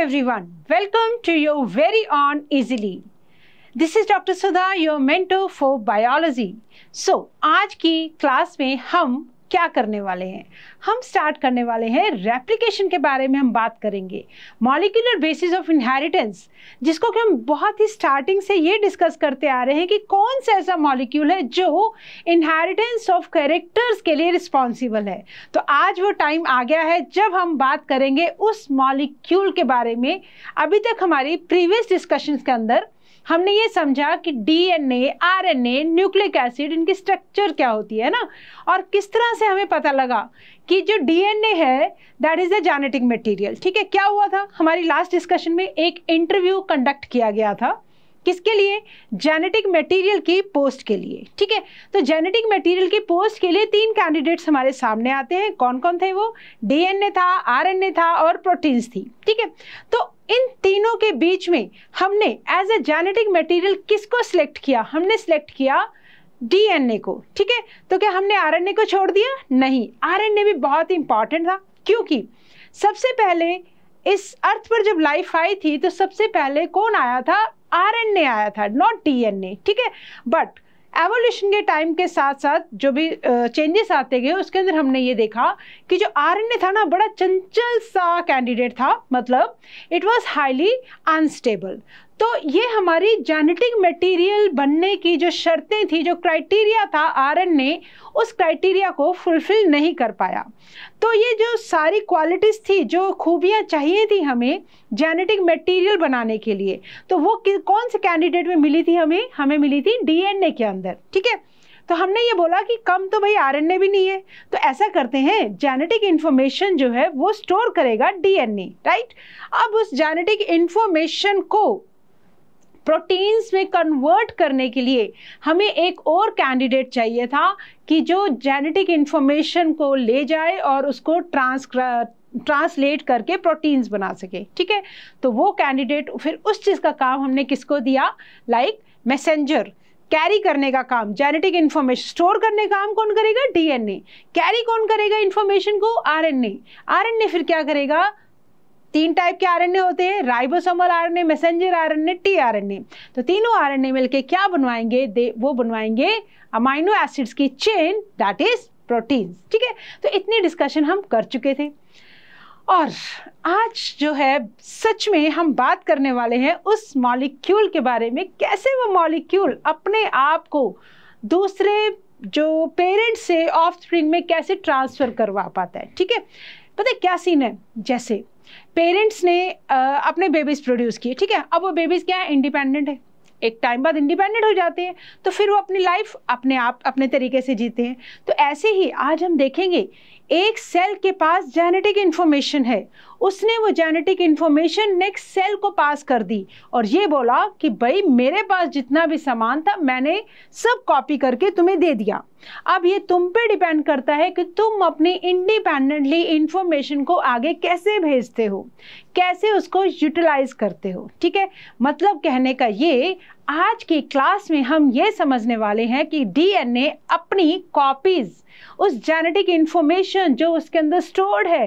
everyone. Welcome to your very own Easily. This is Dr. Sudha, your mentor for biology. So, आज की class में हम क्या करने वाले हैं हम स्टार्ट करने वाले हैं रेप्लिकेशन के बारे में हम बात करेंगे मॉलिकुलर बेसिस ऑफ इनहेरिटेंस जिसको कि हम बहुत ही स्टार्टिंग से ये डिस्कस करते आ रहे हैं कि कौन सा ऐसा मॉलिक्यूल है जो इनहेरिटेंस ऑफ कैरेक्टर्स के लिए रिस्पॉन्सिबल है तो आज वो टाइम आ गया है जब हम बात करेंगे उस मॉलिक्यूल के बारे में अभी तक हमारी प्रीवियस डिस्कशंस के अंदर हमने ये समझा कि डीएनए आरएनए न्यूक्लिक एसिड इनकी स्ट्रक्चर क्या होती है ना और किस तरह से हमें पता लगा कि जो डीएनए है that is the genetic material ठीक है क्या हुआ था हमारी लास्ट डिस्कशन में एक इंटरव्यू कंडक्ट किया गया था किसके लिए जेनेटिक मटेरियल की पोस्ट के लिए ठीक है तो जेनेटिक मटेरियल की पोस्ट के लिए तीन कैंडिडेट्स हमारे सामने आते हैं कौन कौन थे वो डीएनए था आरएनए था और प्रोटीन्स थी ठीक है तो इन तीनों के बीच में हमने एज ए जेनेटिक मटेरियल किसको सिलेक्ट किया हमने सिलेक्ट किया डीएनए को ठीक है तो क्या हमने आरएनए को छोड़ दिया नहीं आरएनए भी बहुत इंपॉर्टेंट था क्योंकि सबसे पहले इस अर्थ पर जब लाइफ आई थी तो सबसे पहले कौन आया था आरएनए आया था नॉट डीएनए ठीक है बट एवोल्यूशन के टाइम के साथ साथ जो भी चेंजेस आते गए उसके अंदर हमने ये देखा कि जो आर था ना बड़ा चंचल सा कैंडिडेट था मतलब इट वॉज हाईली अनस्टेबल तो ये हमारी जेनेटिक मटेरियल बनने की जो शर्तें थी जो क्राइटेरिया था ए उस क्राइटेरिया को फुलफ़िल नहीं कर पाया तो ये जो सारी क्वालिटीज़ थी जो खूबियाँ चाहिए थी हमें जेनेटिक मटेरियल बनाने के लिए तो वो कौन से कैंडिडेट में मिली थी हमें हमें मिली थी डीएनए के अंदर ठीक है तो हमने ये बोला कि कम तो भाई ए भी नहीं है तो ऐसा करते हैं जेनेटिक इन्फॉर्मेशन जो है वो स्टोर करेगा डीएनए राइट अब उस जेनेटिक इन्फॉर्मेशन को प्रोटीन्स में कन्वर्ट करने के लिए हमें एक और कैंडिडेट चाहिए था कि जो जेनेटिक इन्फॉर्मेशन को ले जाए और उसको ट्रांसक्र ट्रांसलेट करके प्रोटीन्स बना सके ठीक है तो वो कैंडिडेट फिर उस चीज़ का काम हमने किसको दिया लाइक like, मैसेंजर कैरी करने का काम जेनेटिक इन्फॉर्मेशन स्टोर करने का काम कौन करेगा डीएनए कैरी कौन करेगा इन्फॉर्मेशन को आरएनए आरएनए फिर क्या करेगा तीन टाइप के आरएनए होते हैं ribosomal RNA messenger RNA tRNA तो तीनों आरएनए मिलके क्या बनवाएंगे दे वो बनवाएंगे अमाइनो एसिड्स की चेन दैट इज प्रोटीन ठीक है तो इतनी डिस्कशन हम कर चुके थे और आज जो है सच में हम बात करने वाले हैं उस मॉलिक्यूल के बारे में कैसे वो मॉलिक्यूल अपने आप को दूसरे जो पेरेंट्स से ऑफ में कैसे ट्रांसफ़र करवा पाता है ठीक है पता है क्या सीन है जैसे पेरेंट्स ने अपने बेबीज़ प्रोड्यूस किए ठीक है अब वो बेबीज़ क्या है इंडिपेंडेंट है एक टाइम बाद इंडिपेंडेंट हो जाते हैं तो फिर वो अपनी लाइफ अपने आप अपने तरीके से जीते हैं तो ऐसे ही आज हम देखेंगे एक सेल के पास जेनेटिक इन्फॉर्मेशन है उसने वो जेनेटिक इन्फॉर्मेशन नेक्स्ट सेल को पास कर दी और ये बोला कि भाई मेरे पास जितना भी सामान था मैंने सब कॉपी करके तुम्हें दे दिया अब ये तुम पे डिपेंड करता है कि तुम अपने इंडिपेंडेंटली इन्फॉर्मेशन को आगे कैसे भेजते हो कैसे उसको यूटिलाइज करते हो ठीक है मतलब कहने का ये आज की क्लास में हम ये समझने वाले हैं कि डीएनए अपनी कॉपीज़ उस जेनेटिक इंफॉर्मेशन जो उसके अंदर स्टोर्ड है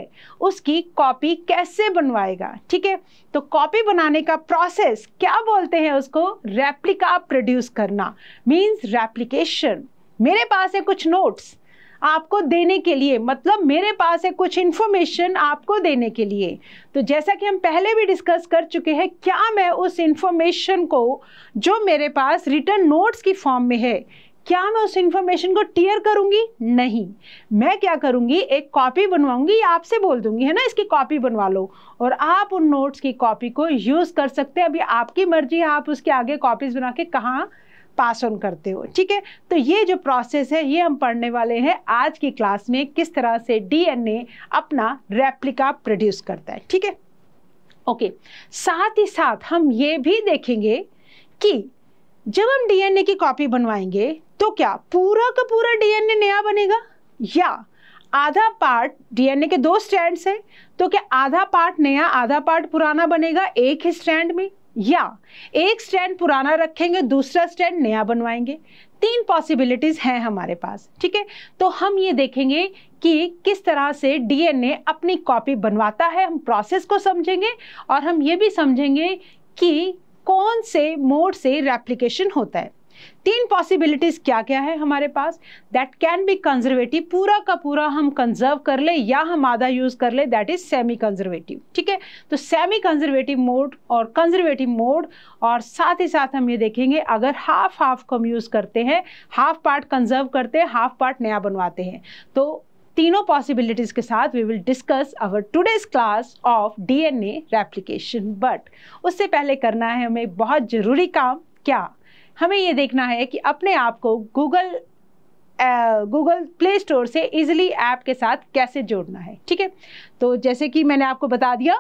उसकी कॉपी कैसे बनवाएगा ठीक है तो कॉपी बनाने का प्रोसेस क्या बोलते हैं उसको रेप्लिका प्रोड्यूस करना मीन्स रेप्लिकेशन मेरे पास है कुछ नोट्स आपको देने के लिए मतलब मेरे पास है कुछ इन्फॉर्मेशन आपको देने के लिए तो जैसा कि हम पहले भी डिस्कस कर चुके हैं क्या मैं उस इन्फॉर्मेशन को जो मेरे पास रिटर्न नोट्स की फॉर्म में है क्या मैं उस इन्फॉर्मेशन को टीयर करूंगी नहीं मैं क्या करूंगी एक कॉपी बनवाऊंगी आपसे बोल दूंगी है ना इसकी कॉपी बनवा लो और आप उन नोट्स की कॉपी को यूज़ कर सकते हैं अभी आपकी मर्जी है आप उसके आगे कॉपीज बना के कहाँ पास ऑन करते हो ठीक है तो ये जो प्रोसेस है ये हम पढ़ने वाले हैं आज की क्लास में किस तरह से डीएनए अपना रेप्लिका प्रोड्यूस करता है ठीक है ओके साथ ही साथ हम ये भी देखेंगे कि जब हम डीएनए की कॉपी बनवाएंगे तो क्या पूरा का पूरा डीएनए नया बनेगा या आधा पार्ट डीएनए के दो स्ट्रैंड्स हैं तो क्या आधा पार्ट नया आधा पार्ट पुराना बनेगा एक ही स्ट्रैंड में या एक स्टैंड पुराना रखेंगे दूसरा स्टैंड नया बनवाएंगे तीन पॉसिबिलिटीज़ हैं हमारे पास ठीक है तो हम ये देखेंगे कि किस तरह से डीएनए अपनी कॉपी बनवाता है हम प्रोसेस को समझेंगे और हम ये भी समझेंगे कि कौन से मोड से रेप्लिकेशन होता है तीन पॉसिबिलिटीज क्या क्या है हमारे पास दैट कैन बी कंजर्वेटिव पूरा का पूरा हम कंजर्व कर ले या हम आधा यूज कर ले दैट इज सेमी कंजर्वेटिव ठीक है तो सेमी कंजर्वेटिव मोड और कंजर्वेटिव मोड और साथ ही साथ हम ये देखेंगे अगर हाफ हाफ को हम यूज करते हैं हाफ पार्ट कंजर्व करते हैं हाफ पार्ट नया बनवाते हैं तो तीनों पॉसिबिलिटीज़ के साथ we will discuss our today's class of DNA replication but उससे पहले करना है हमें बहुत ज़रूरी काम क्या हमें ये देखना है कि अपने आप को गूगल गूगल प्ले स्टोर से इजिली ऐप के साथ कैसे जोड़ना है ठीक है तो जैसे कि मैंने आपको बता दिया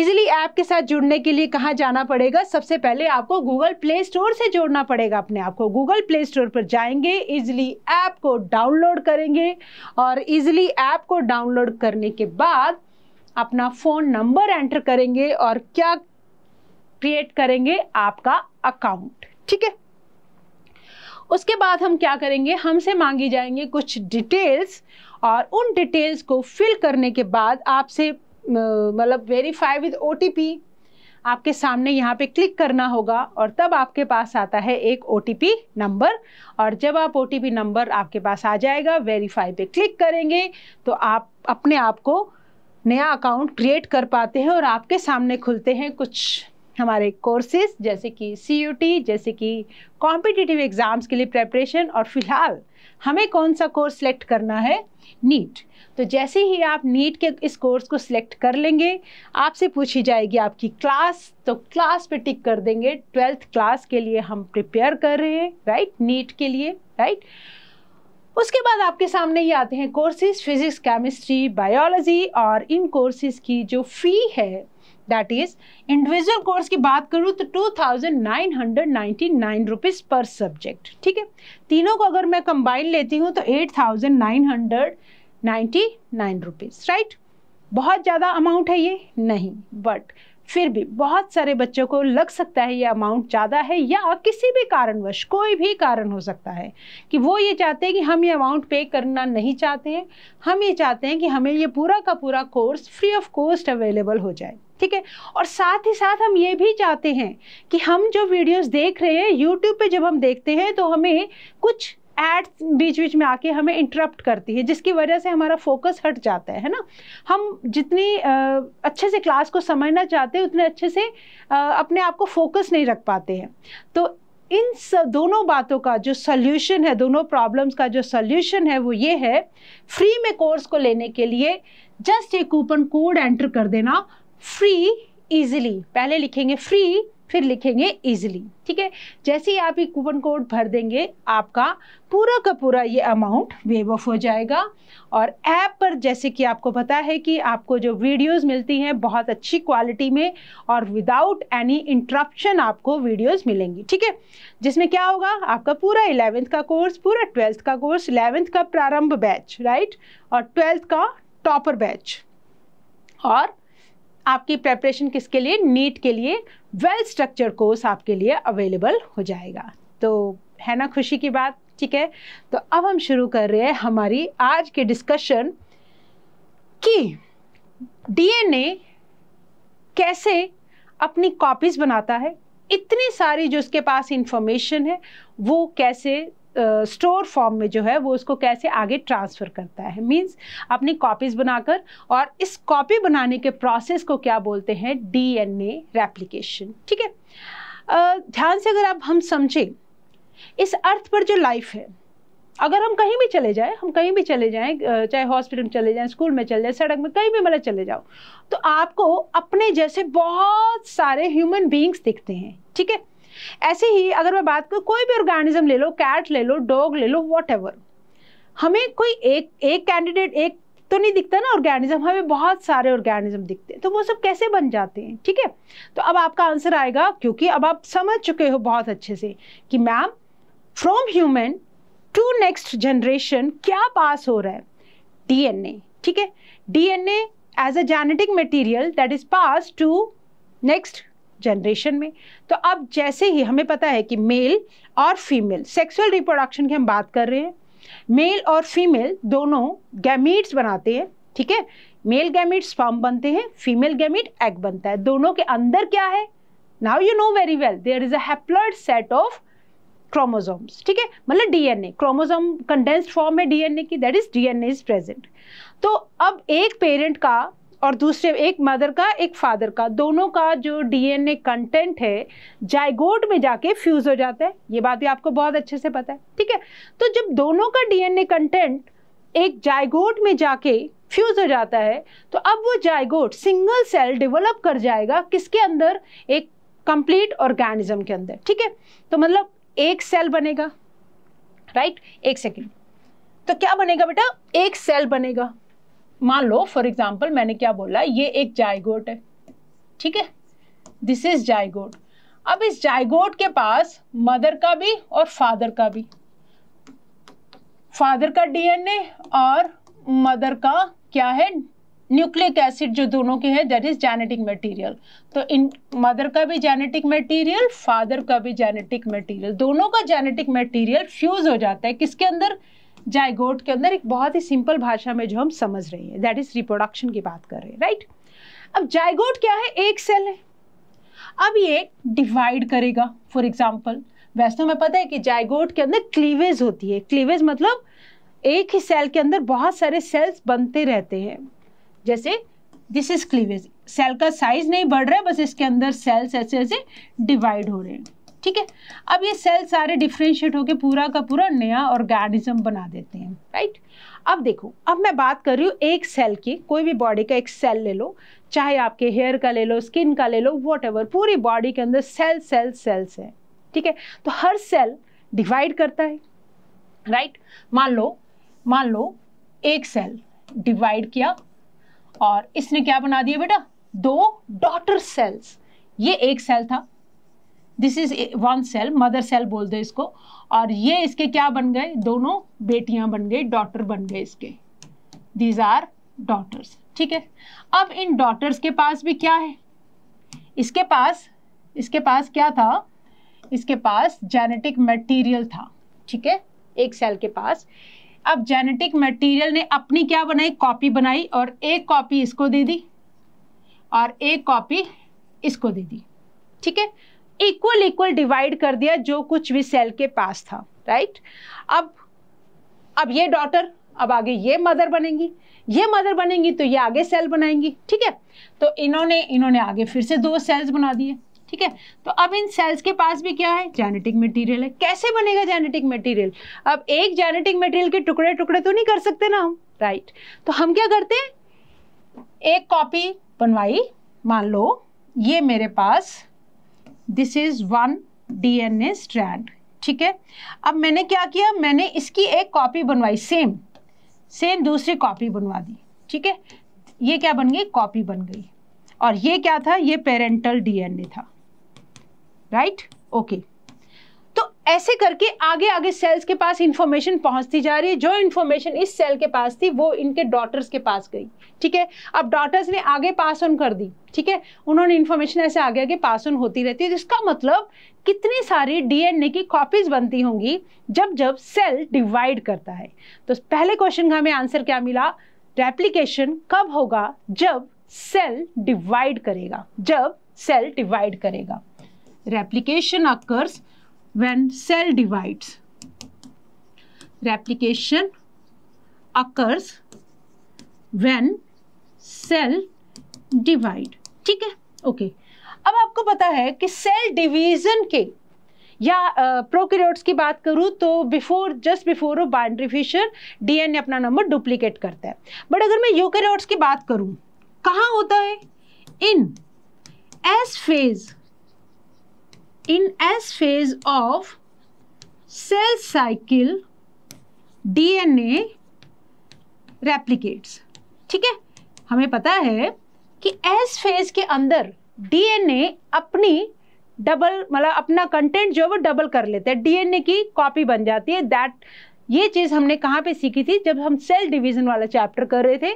इजिली ऐप के साथ जुड़ने के लिए कहाँ जाना पड़ेगा सबसे पहले आपको गूगल प्ले स्टोर से जोड़ना पड़ेगा अपने आप को गूगल प्ले स्टोर पर जाएंगे इजिली ऐप को डाउनलोड करेंगे और इजिली ऐप को डाउनलोड करने के बाद अपना फ़ोन नंबर एंटर करेंगे और क्या क्रिएट करेंगे आपका अकाउंट ठीक है उसके बाद हम क्या करेंगे हमसे मांगी जाएंगे कुछ डिटेल्स और उन डिटेल्स को फिल करने के बाद आपसे मतलब वेरीफाई विद ओ आपके सामने यहाँ पे क्लिक करना होगा और तब आपके पास आता है एक ओ नंबर और जब आप ओ नंबर आपके पास आ जाएगा वेरीफाई पे क्लिक करेंगे तो आप अपने आप को नया अकाउंट क्रिएट कर पाते हैं और आपके सामने खुलते हैं कुछ हमारे कोर्सेज जैसे कि सी जैसे कि कॉम्पिटिटिव एग्ज़ाम्स के लिए प्रेपरेशन और फिलहाल हमें कौन सा कोर्स सेलेक्ट करना है नीट तो जैसे ही आप नीट के इस कोर्स को सिलेक्ट कर लेंगे आपसे पूछी जाएगी आपकी क्लास तो क्लास पे टिक कर देंगे ट्वेल्थ क्लास के लिए हम प्रिपेयर कर रहे हैं राइट नीट के लिए राइट उसके बाद आपके सामने ये आते हैं कोर्सेज फिज़िक्स केमिस्ट्री बायोलॉजी और इन कोर्सेज की जो फ़ी है दैट इज इंडिविजुअल कोर्स की बात करूँ तो two thousand nine hundred ninety nine rupees पर सब्जेक्ट ठीक है तीनों को अगर मैं कंबाइन लेती हूँ तो eight thousand nine hundred ninety nine rupees right बहुत ज़्यादा अमाउंट है ये नहीं बट फिर भी बहुत सारे बच्चों को लग सकता है ये अमाउंट ज़्यादा है या किसी भी कारणवश कोई भी कारण हो सकता है कि वो ये चाहते हैं कि हम ये अमाउंट पे करना नहीं चाहते हैं हम ये चाहते हैं कि हमें ये पूरा का पूरा course free of cost available हो जाए ठीक है और साथ ही साथ हम ये भी चाहते हैं कि हम जो वीडियोस देख रहे हैं यूट्यूब पे जब हम देखते हैं तो हमें कुछ एड्स बीच बीच में आके हमें इंटरप्ट करती है जिसकी वजह से हमारा फोकस हट जाता है है ना हम जितनी आ, अच्छे से क्लास को समझना चाहते हैं उतने अच्छे से आ, अपने आप को फोकस नहीं रख पाते हैं तो इन दोनों बातों का जो सल्यूशन है दोनों प्रॉब्लम्स का जो सल्यूशन है वो ये है फ्री में कोर्स को लेने के लिए जस्ट एक कूपन कोड एंटर कर देना फ्री ईजिली पहले लिखेंगे फ्री फिर लिखेंगे ईजिली ठीक है जैसे ही आप ये कूपन कोड भर देंगे आपका पूरा का पूरा ये अमाउंट वेव ऑफ हो जाएगा और ऐप पर जैसे कि आपको पता है कि आपको जो वीडियोस मिलती हैं बहुत अच्छी क्वालिटी में और विदाउट एनी इंटरप्शन आपको वीडियोस मिलेंगी ठीक है जिसमें क्या होगा आपका पूरा इलेवेंथ का कोर्स पूरा ट्वेल्थ का कोर्स इलेवेंथ का प्रारंभ बैच राइट और ट्वेल्थ का टॉपर बैच और आपकी प्रेपरेशन किसके लिए नीट के लिए वेल स्ट्रक्चर कोर्स आपके लिए अवेलेबल हो जाएगा तो है ना खुशी की बात ठीक है तो अब हम शुरू कर रहे हैं हमारी आज के डिस्कशन कि डीएनए कैसे अपनी कॉपीज़ बनाता है इतनी सारी जो उसके पास इंफॉर्मेशन है वो कैसे स्टोर फॉर्म में जो है वो उसको कैसे आगे ट्रांसफ़र करता है मींस अपनी कॉपीज़ बनाकर और इस कॉपी बनाने के प्रोसेस को क्या बोलते हैं डीएनए रेप्लिकेशन ठीक है ध्यान से अगर आप हम समझें इस अर्थ पर जो लाइफ है अगर हम कहीं भी चले जाएं हम कहीं भी चले जाएं चाहे हॉस्पिटल में चले जाएं स्कूल में चले जाएं सड़क में कहीं भी मतलब चले जाओ तो आपको अपने जैसे बहुत सारे ह्यूमन बींग्स दिखते हैं ठीक है ऐसे ही अगर मैं बात करूँ कोई भी ऑर्गेनिज्म ले लो कैट ले लो डॉग ले लो वॉट हमें कोई एक एक कैंडिडेट एक तो नहीं दिखता ना ऑर्गेनिज्म हमें बहुत सारे ऑर्गेनिज्म दिखते हैं तो वो सब कैसे बन जाते हैं ठीक है तो अब आपका आंसर आएगा क्योंकि अब आप समझ चुके हो बहुत अच्छे से कि ma'am from human to next generation क्या पास हो रहा है डीएनए ठीक है DNA as a genetic material that is pass to next generation में तो अब जैसे ही हमें पता है कि मेल और फीमेल सेक्सुअल रिप्रोडक्शन की हम बात कर रहे हैं मेल और फीमेल दोनों गैमीट्स बनाते हैं ठीक है मेल गैमीट स्पर्म बनते हैं फीमेल गैमीट एग बनता है दोनों के अंदर क्या है now you know very well there is a set of chromosomes ठीक है मतलब डीएनए क्रोमोजोम कंडेंस्ड फॉर्म है डीएनए की that is DNA is present तो अब एक पेरेंट का और दूसरे एक मदर का एक फादर का दोनों का जो डीएनए कंटेंट है जायगोट में जाके फ्यूज़ हो जाता है ये बात भी आपको बहुत अच्छे से पता है ठीक है तो जब दोनों का डीएनए कंटेंट एक जायगोट में जाके फ्यूज हो जाता है तो अब वो जायगोट सिंगल सेल डेवलप कर जाएगा किसके अंदर एक कंप्लीट ऑर्गेनिज्म के अंदर ठीक है तो मतलब एक सेल बनेगा राइट एक सेकेंड तो क्या बनेगा बेटा एक सेल बनेगा मान लो फॉर एग्जाम्पल मैंने क्या बोला ये एक जायगोट है ठीक है दिस इज जायगोट अब इस जायगोट के पास मदर का भी और फादर का भी फादर का डीएनए और मदर का क्या है न्यूक्लिक एसिड जो दोनों के हैं दैट इज जेनेटिक मटेरियल तो इन मदर का भी जेनेटिक मटेरियल फादर का भी जेनेटिक मटेरियल दोनों का जेनेटिक मटेरियल फ्यूज हो जाता है किसके अंदर जायगोट के अंदर एक बहुत ही सिंपल भाषा में जो हम समझ रहे हैं दैट इज रिप्रोडक्शन की बात कर रहे हैं राइट अब जायगोट क्या है एक सेल है अब ये डिवाइड करेगा फॉर एग्जाम्पल तो हमें पता है कि जायगोट के अंदर क्लीवेज होती है क्लीवेज मतलब एक ही सेल के अंदर बहुत सारे सेल्स बनते रहते हैं जैसे दिस इज क्लीवेज सेल का साइज नहीं बढ़ रहा है बस इसके अंदर सेल्स ऐसे ऐसे डिवाइड हो रहे हैं ठीक है अब ये सेल सारे डिफ्रेंशिएट होकर पूरा का पूरा नया ऑर्गेनिज्म बना देते हैं राइट अब देखो अब मैं बात कर रही हूँ एक सेल की कोई भी बॉडी का एक सेल ले लो चाहे आपके हेयर का ले लो स्किन का ले लो वॉट पूरी बॉडी के अंदर सेल सेल सेल्स है ठीक है तो हर सेल डिवाइड करता है राइट मान लो मान लो एक सेल डिवाइड किया और इसने क्या बना दिया बेटा दो डॉटर सेल्स ये एक सेल था this is one cell mother cell बोल दो इसको और ये इसके क्या बन गए दोनों बेटियां बन गई डॉटर बन गए इसके दीज आर डॉटर्स ठीक है अब इन डॉटर्स के पास भी क्या है इसके पास इसके पास क्या था इसके पास जेनेटिक मटेरियल था ठीक है एक सेल के पास अब जेनेटिक मटेरियल ने अपनी क्या बनाई कॉपी बनाई और एक कॉपी इसको दे दी और एक कॉपी इसको दे दी ठीक है इक्वल इक्वल डिवाइड कर दिया जो कुछ भी सेल के पास था राइट अब अब ये डॉटर अब आगे ये मदर बनेंगी ये मदर बनेंगी तो ये आगे सेल बनाएंगी ठीक है तो इन्होंने इन्होंने आगे फिर से दो सेल्स बना दिए ठीक है तो अब इन सेल्स के पास भी क्या है जेनेटिक मटेरियल है कैसे बनेगा जेनेटिक मटेरियल अब एक जेनेटिक मटेरियल के टुकड़े टुकड़े तो नहीं कर सकते ना हम राइट तो हम क्या करते हैं एक कॉपी बनवाई मान लो ये मेरे पास this is one DNA strand ठीक है अब मैंने क्या किया मैंने इसकी एक कॉपी बनवाई सेम सेम दूसरी कॉपी बनवा दी ठीक है ये क्या बन गई कॉपी बन गई और ये क्या था ये पेरेंटल डीएनए था राइट right? Okay okay. ऐसे करके आगे आगे सेल्स के पास इंफॉर्मेशन पहुंचती जा रही है जो इन्फॉर्मेशन इस सेल के पास थी वो इनके डॉटर्स के पास गई ठीक है अब डॉटर्स ने आगे पास ऑन कर दी ठीक है उन्होंने इन्फॉर्मेशन ऐसे आगे आगे पास ऑन होती रहती है जिसका मतलब कितनी सारी डीएनए की कॉपीज बनती होंगी जब जब सेल डिवाइड करता है तो पहले क्वेश्चन का हमें आंसर क्या मिला रेप्लीकेशन कब होगा जब सेल डिवाइड करेगा जब सेल डिवाइड करेगा replication occurs when cell divides replication occurs when cell divide ठीक है ओके अब आपको पता है कि सेल डिवीजन के या प्रोक्रियोट्स uh, की बात करूँ तो बिफोर जस्ट बिफोर वो बाइंड्री फिशर डीएनए अपना नंबर डुप्लीकेट करता है बट अगर मैं यूकेरियोट्स की बात करूँ कहाँ होता है in S phase in S phase of cell cycle DNA replicates. ठीक है हमें पता है कि एस फेज के अंदर डीएनए अपनी डबल मतलब अपना कंटेंट जो है वो डबल कर लेते हैं डीएनए की कॉपी बन जाती है दैट ये चीज़ हमने कहाँ पे सीखी थी जब हम सेल डिवीज़न वाला चैप्टर कर रहे थे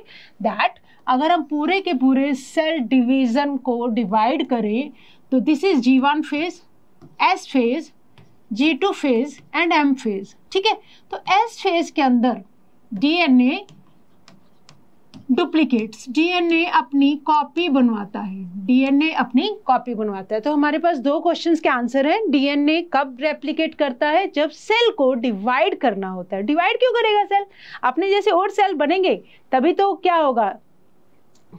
दैट अगर हम पूरे के पूरे सेल डिवीज़न को डिवाइड करें तो this is G one phase S phase G two phase and M phase ठीक है तो एस फेज़ के अंदर डीएनए डुप्लीकेट्स डीएनए अपनी कॉपी बनवाता है डीएनए अपनी कॉपी बनवाता है तो हमारे पास दो क्वेश्चंस के आंसर हैं डीएनए कब रेप्लीकेट करता है जब सेल को डिवाइड करना होता है डिवाइड क्यों करेगा सेल अपने जैसे और सेल बनेंगे तभी तो क्या होगा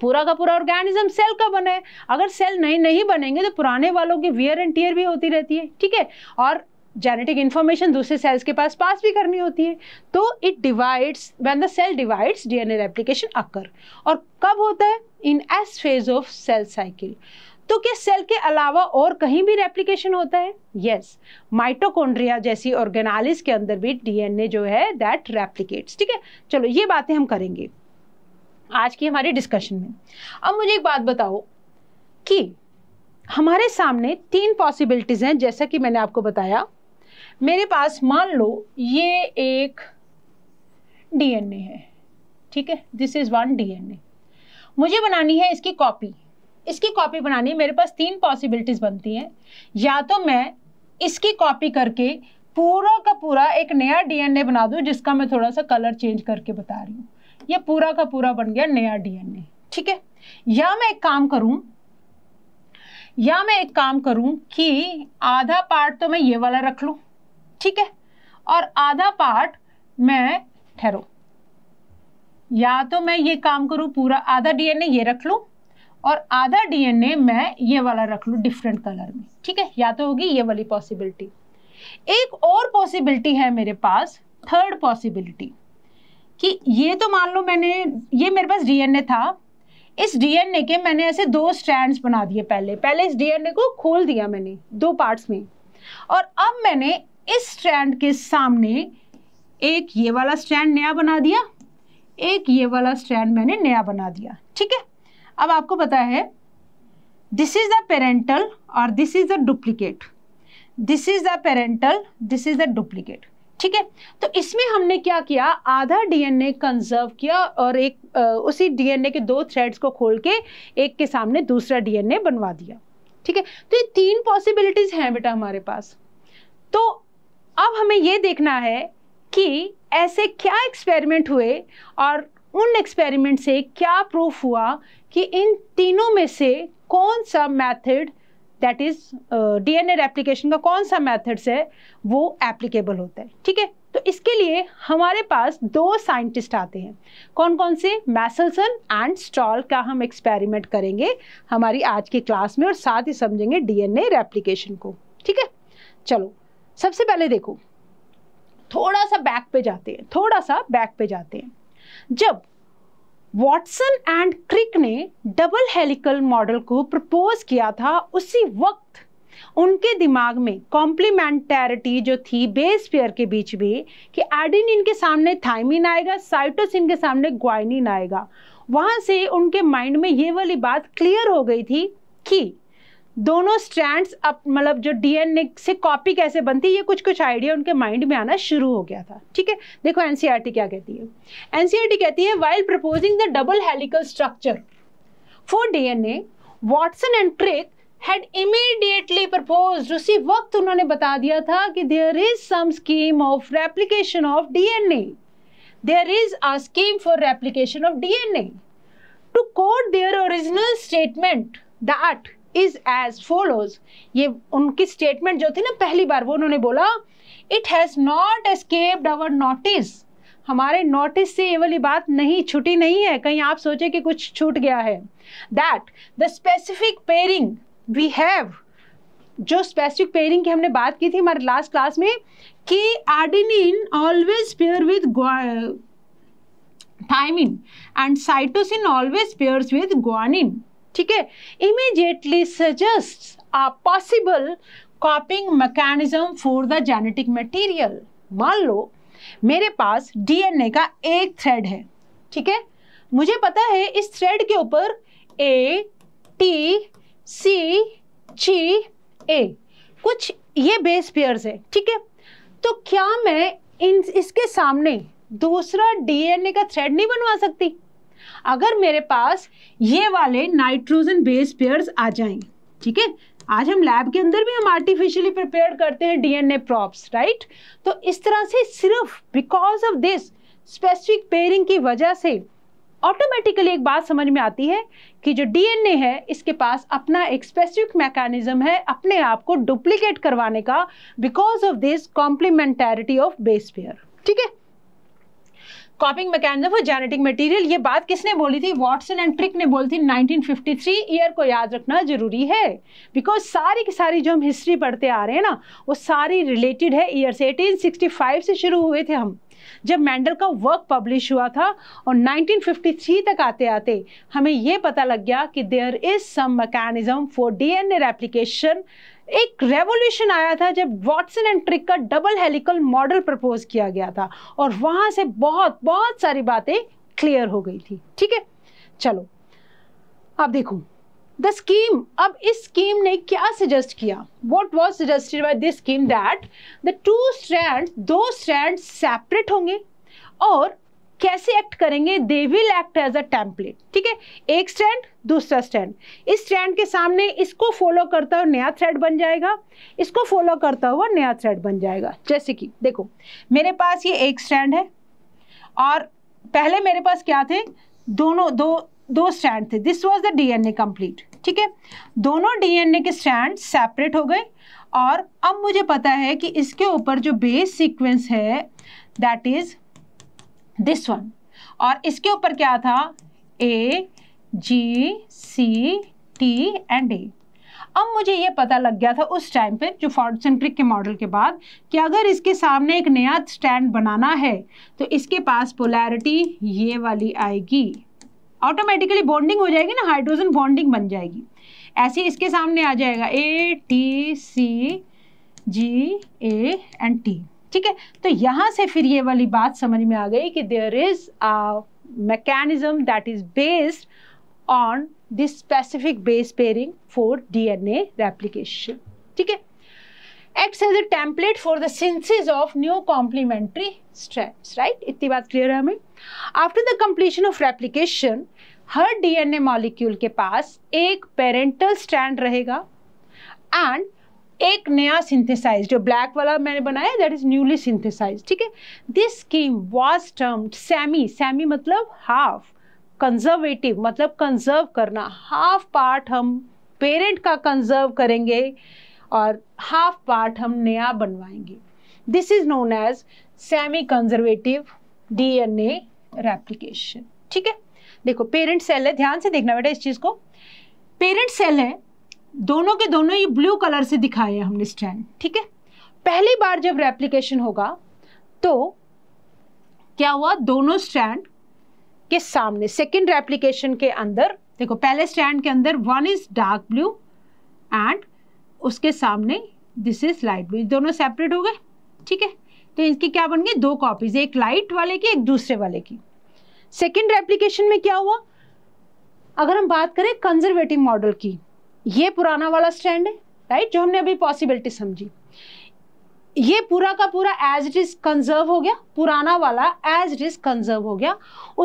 पूरा का पूरा ऑर्गेनिज्म सेल का बना है अगर सेल नहीं नहीं बनेंगे तो पुराने वालों की वियर एंड टीयर भी होती रहती है ठीक है और जेनेटिक इन्फॉर्मेशन दूसरे सेल्स के पास पास भी करनी होती है तो it divides when the cell divides DNA replication occur और कब होता है in S phase of cell cycle तो क्या सेल के अलावा और कहीं भी रेप्लिकेशन होता है यस माइटोकॉन्ड्रिया जैसी ऑर्गेनालिस के अंदर भी डीएनए जो है दैट रेप्लिकेट्स ठीक है चलो ये बातें हम करेंगे आज की हमारी डिस्कशन में अब मुझे एक बात बताओ कि हमारे सामने तीन पॉसिबिलिटीज़ हैं जैसा कि मैंने आपको बताया मेरे पास मान लो ये एक डीएनए है ठीक है दिस इज़ वन डीएनए मुझे बनानी है इसकी कॉपी इसकी कॉपी बनानी है मेरे पास तीन पॉसिबिलिटीज़ बनती हैं या तो मैं इसकी कॉपी करके पूरा का पूरा एक नया डीएनए बना दूँ जिसका मैं थोड़ा सा कलर चेंज करके बता रही हूँ ये पूरा का पूरा बन गया नया डीएनए ठीक है या मैं एक काम करूं या मैं एक काम करूं कि आधा पार्ट तो मैं ये वाला रख लू ठीक है और आधा पार्ट मैं ठहरो या तो मैं ये काम करूं पूरा आधा डीएनए ये रख लू और आधा डीएनए मैं ये वाला रख लू डिफरेंट कलर में ठीक है या तो होगी ये वाली पॉसिबिलिटी एक और पॉसिबिलिटी है मेरे पास थर्ड पॉसिबिलिटी कि ये तो मान लो मैंने ये मेरे पास डीएनए था इस डीएनए के मैंने ऐसे दो स्ट्रैंड्स बना दिए पहले पहले इस डीएनए को खोल दिया मैंने दो पार्ट्स में और अब मैंने इस स्ट्रैंड के सामने एक ये वाला स्ट्रैंड नया बना दिया एक ये वाला स्ट्रैंड मैंने नया बना दिया ठीक है अब आपको पता है दिस इज़ द पेरेंटल और this is the duplicate this is the parental this is the duplicate ठीक है तो इसमें हमने क्या किया आधा डीएनए कंजर्व किया और एक उसी डीएनए के दो थ्रेड्स को खोल के एक के सामने दूसरा डीएनए बनवा दिया ठीक है तो ये तीन पॉसिबिलिटीज हैं बेटा हमारे पास तो अब हमें ये देखना है कि ऐसे क्या एक्सपेरिमेंट हुए और उन एक्सपेरिमेंट से क्या प्रूफ हुआ कि इन तीनों में से कौन सा method that is DNA replication का कौन सा मेथड्स है वो एप्लीकेबल होता है ठीक है तो इसके लिए हमारे पास दो साइंटिस्ट आते हैं कौन कौन से मैसलसन एंड स्टॉल का हम एक्सपेरिमेंट करेंगे हमारी आज की क्लास में और साथ ही समझेंगे डीएनए रेप्लीकेशन को ठीक है चलो सबसे पहले देखो थोड़ा सा बैक पे जाते हैं थोड़ा सा बैक पे जाते हैं जब वॉटसन एंड क्रिक ने डबल हेलिकल मॉडल को प्रपोज किया था उसी वक्त उनके दिमाग में कॉम्प्लीमेंटेरिटी जो थी बेस पेयर के बीच में कि एडिन इनके सामने थाइमिन आएगा साइटोसिन के सामने ग्वाइनिन आएगा वहाँ से उनके माइंड में ये वाली बात क्लियर हो गई थी कि दोनों स्ट्रैंड्स अब मतलब जो डीएनए से कॉपी कैसे बनती है ये कुछ कुछ आइडिया उनके माइंड में आना शुरू हो गया था ठीक है देखो एनसीईआरटी e क्या कहती है एनसीईआरटी e कहती है while proposing the double helical structure for DNA Watson and Crick had immediately propose उसी वक्त उन्होंने बता दिया था कि there is some scheme of replication of DNA there is a scheme for replication of DNA to quote their original statement that is as follows ये उनकी statement जो थी ना पहली बार वो उन्होंने बोला it has not escaped our notice हमारे नोटिस से ये वाली बात नहीं छुटी नहीं है कहीं आप सोचे कि कुछ छूट गया है that the specific pairing we have जो स्पेसिफिक पेयरिंग की हमने बात की थी हमारे लास्ट क्लास में कि adenine always pair with thymine and cytosine always pairs with guanine ठीक है immediately suggest a possible copying mechanism for the genetic material मान लो मेरे पास डीएनए का एक थ्रेड है ठीक है मुझे पता है इस थ्रेड के ऊपर ए टी सी जी ए कुछ ये बेस पेयर्स है ठीक है तो क्या मैं इन इसके सामने दूसरा डीएनए का थ्रेड नहीं बनवा सकती अगर मेरे पास ये वाले नाइट्रोजन बेस पेयर्स आ जाएं ठीक है आज हम लैब के अंदर भी हम आर्टिफिशियली प्रिपेयर करते हैं डीएनए प्रॉप्स राइट तो इस तरह से सिर्फ because of this specific pairing की वजह से ऑटोमेटिकली एक बात समझ में आती है कि जो डीएनए है इसके पास अपना एक स्पेसिफिक मैकेनिज्म है अपने आप को डुप्लीकेट करवाने का because of this complementarity of base pair ठीक है copying mechanism for genetic material ये बात किसने बोली थी वॉटसन एंड ट्रिक ने बोली थी 1953 ईयर को याद रखना जरूरी है बिकॉज सारी की सारी जो हम हिस्ट्री पढ़ते आ रहे हैं ना वो सारी रिलेटेड है ईयर से 1865 से शुरू हुए थे हम जब मैंडल का वर्क पब्लिश हुआ था और 1953 तक आते आते हमें ये पता लग गया कि there is some mechanism for DNA replication एक रेवोल्यूशन आया था जब वॉटसन एंड ट्रिक का डबल हेलिकल मॉडल प्रपोज किया गया था और वहां से बहुत बहुत सारी बातें क्लियर हो गई थी ठीक है चलो अब देखो द स्कीम अब इस स्कीम ने क्या सजेस्ट किया what was suggested by this scheme that the two strand दो स्ट्रैंड सेपरेट होंगे और कैसे एक्ट करेंगे they will act as a template ठीक है एक स्टैंड दूसरा स्टैंड इस स्टैंड के सामने इसको फॉलो करता हुआ नया थ्रेड बन जाएगा इसको फॉलो करता हुआ नया थ्रेड बन जाएगा जैसे कि देखो मेरे पास ये एक स्टैंड है और पहले मेरे पास क्या थे दोनों दो दो स्टैंड थे this was the DNA complete ठीक है दोनों डीएनए के स्टैंड सेपरेट हो गए और अब मुझे पता है कि इसके ऊपर जो बेस सीक्वेंस है दैट इज़ दिस वन और इसके ऊपर क्या था ए जी सी टी एंड ए अब मुझे ये पता लग गया था उस टाइम पे जो फॉर्ड सेंट्रिक के मॉडल के बाद कि अगर इसके सामने एक नया स्टैंड बनाना है तो इसके पास पोलैरिटी ये वाली आएगी ऑटोमेटिकली बॉन्डिंग हो जाएगी ना हाइड्रोजन बॉन्डिंग बन जाएगी ऐसे इसके सामने आ जाएगा A T C G A and T ठीक है तो यहाँ से फिर ये वाली बात समझ में आ गई कि there is a mechanism that is based on this specific base pairing for DNA replication ठीक है acts as a template for the synthesis of new complementary strands right इतनी बात क्लियर है हमें after the completion of replication हर DNA molecule के पास एक पेरेंटल स्ट्रैंड रहेगा एंड एक नया सिंथेसाइज जो ब्लैक वाला मैंने बनाया दैट इज़ न्यूली सिंथेसाइज ठीक है this scheme was termed semi semi मतलब हाफ कंजर्वेटिव मतलब कंजर्व करना हाफ पार्ट हम पेरेंट का कंजर्व करेंगे और हाफ पार्ट हम नया बनवाएंगे this is known as semi conservative DNA replication ठीक है देखो पेरेंट सेल है ध्यान से देखना बेटा इस चीज़ को पेरेंट सेल है दोनों के दोनों ही ब्लू कलर से दिखाए हैं हमने स्टैंड ठीक है पहली बार जब रेप्लीकेशन होगा तो क्या हुआ दोनों स्टैंड के सामने सेकेंड रेप्लीकेशन के अंदर देखो पहले स्टैंड के अंदर one is dark blue and उसके सामने दिस इज लाइट ब्लू दोनों सेपरेट हो गए ठीक है तो इनकी क्या बन गई दो कॉपीज एक लाइट वाले की एक दूसरे वाले की सेकेंड रेप्लीकेशन में क्या हुआ अगर हम बात करें कंजर्वेटिव मॉडल की ये पुराना वाला स्टैंड है राइट जो हमने अभी पॉसिबिलिटी समझी ये पूरा का पूरा एज इट इज कंजर्व हो गया पुराना वाला एज इट इज कंजर्व हो गया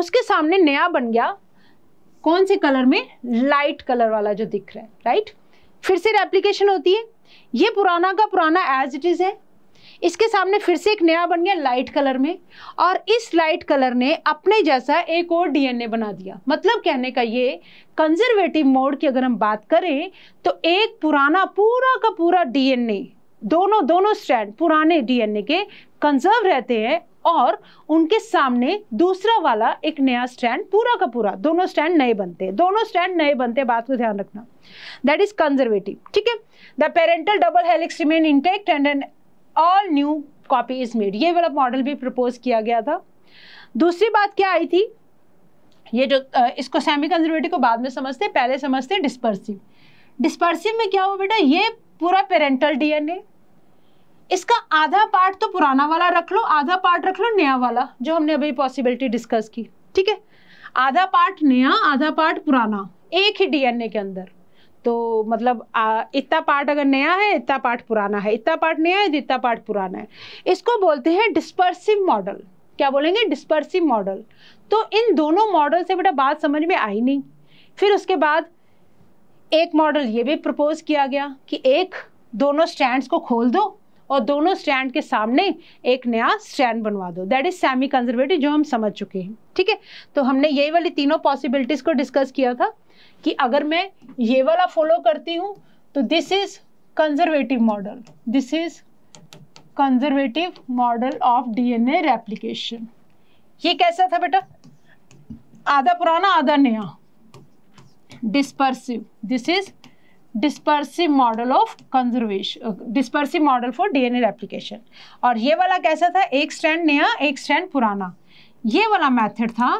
उसके सामने नया बन गया कौन से कलर में लाइट कलर वाला जो दिख रहा है राइट फिर से रेप्लीकेशन होती है ये पुराना का पुराना एज इट इज है इसके सामने फिर से एक नया बन गया लाइट कलर में और इस लाइट कलर ने अपने जैसा एक और डीएनए बना दिया मतलब कहने का ये कंजर्वेटिव मोड की अगर हम बात करें तो एक पुराना पूरा का पूरा डीएनए दोनों दोनों स्ट्रैंड पुराने डीएनए के कंजर्व रहते हैं और उनके सामने दूसरा वाला एक नया स्टैंड पूरा का पूरा दोनों स्टैंड नए बनते हैं दोनों स्टैंड नए बनते हैं बात को ध्यान रखना दैट इज कंजर्वेटिव ठीक है the parental double helix remain intact and an all new copy is made ये वाला मॉडल भी प्रपोज किया गया था दूसरी बात क्या आई थी ये जो इसको सेमी कंजर्वेटिव को बाद में समझते हैं पहले समझते हैं डिस्पर्सिव डिस्पर्सिव में क्या हुआ बेटा ये पूरा पेरेंटल डीएनए इसका आधा पार्ट तो पुराना वाला रख लो आधा पार्ट रख लो नया वाला जो हमने अभी पॉसिबिलिटी डिस्कस की ठीक है आधा पार्ट नया आधा पार्ट पुराना एक ही डीएनए के अंदर तो मतलब इतना पार्ट अगर नया है इतना पार्ट पुराना है इतना पार्ट नया है तो इतना पार्ट पुराना है इसको बोलते हैं डिस्पर्सिव मॉडल क्या बोलेंगे डिस्पर्सिव मॉडल तो इन दोनों मॉडल से बेटा बात समझ में आई नहीं फिर उसके बाद एक मॉडल ये भी प्रपोज किया गया कि एक दोनों स्टैंड्स को खोल दो और दोनों स्टैंड के सामने एक नया स्टैंड बनवा दो दैट इज सेमी कंजर्वेटिव जो हम समझ चुके हैं ठीक है तो हमने यही वाली तीनों पॉसिबिलिटीज़ को डिस्कस किया था कि अगर मैं ये वाला फॉलो करती हूँ तो this is conservative model this is conservative model of DNA replication ये कैसा था बेटा आधा पुराना आधा नया dispersive this is dispersive model of conservation dispersive model for DNA replication और ये वाला कैसा था एक स्टैंड नया एक स्टैंड पुराना ये वाला मेथड था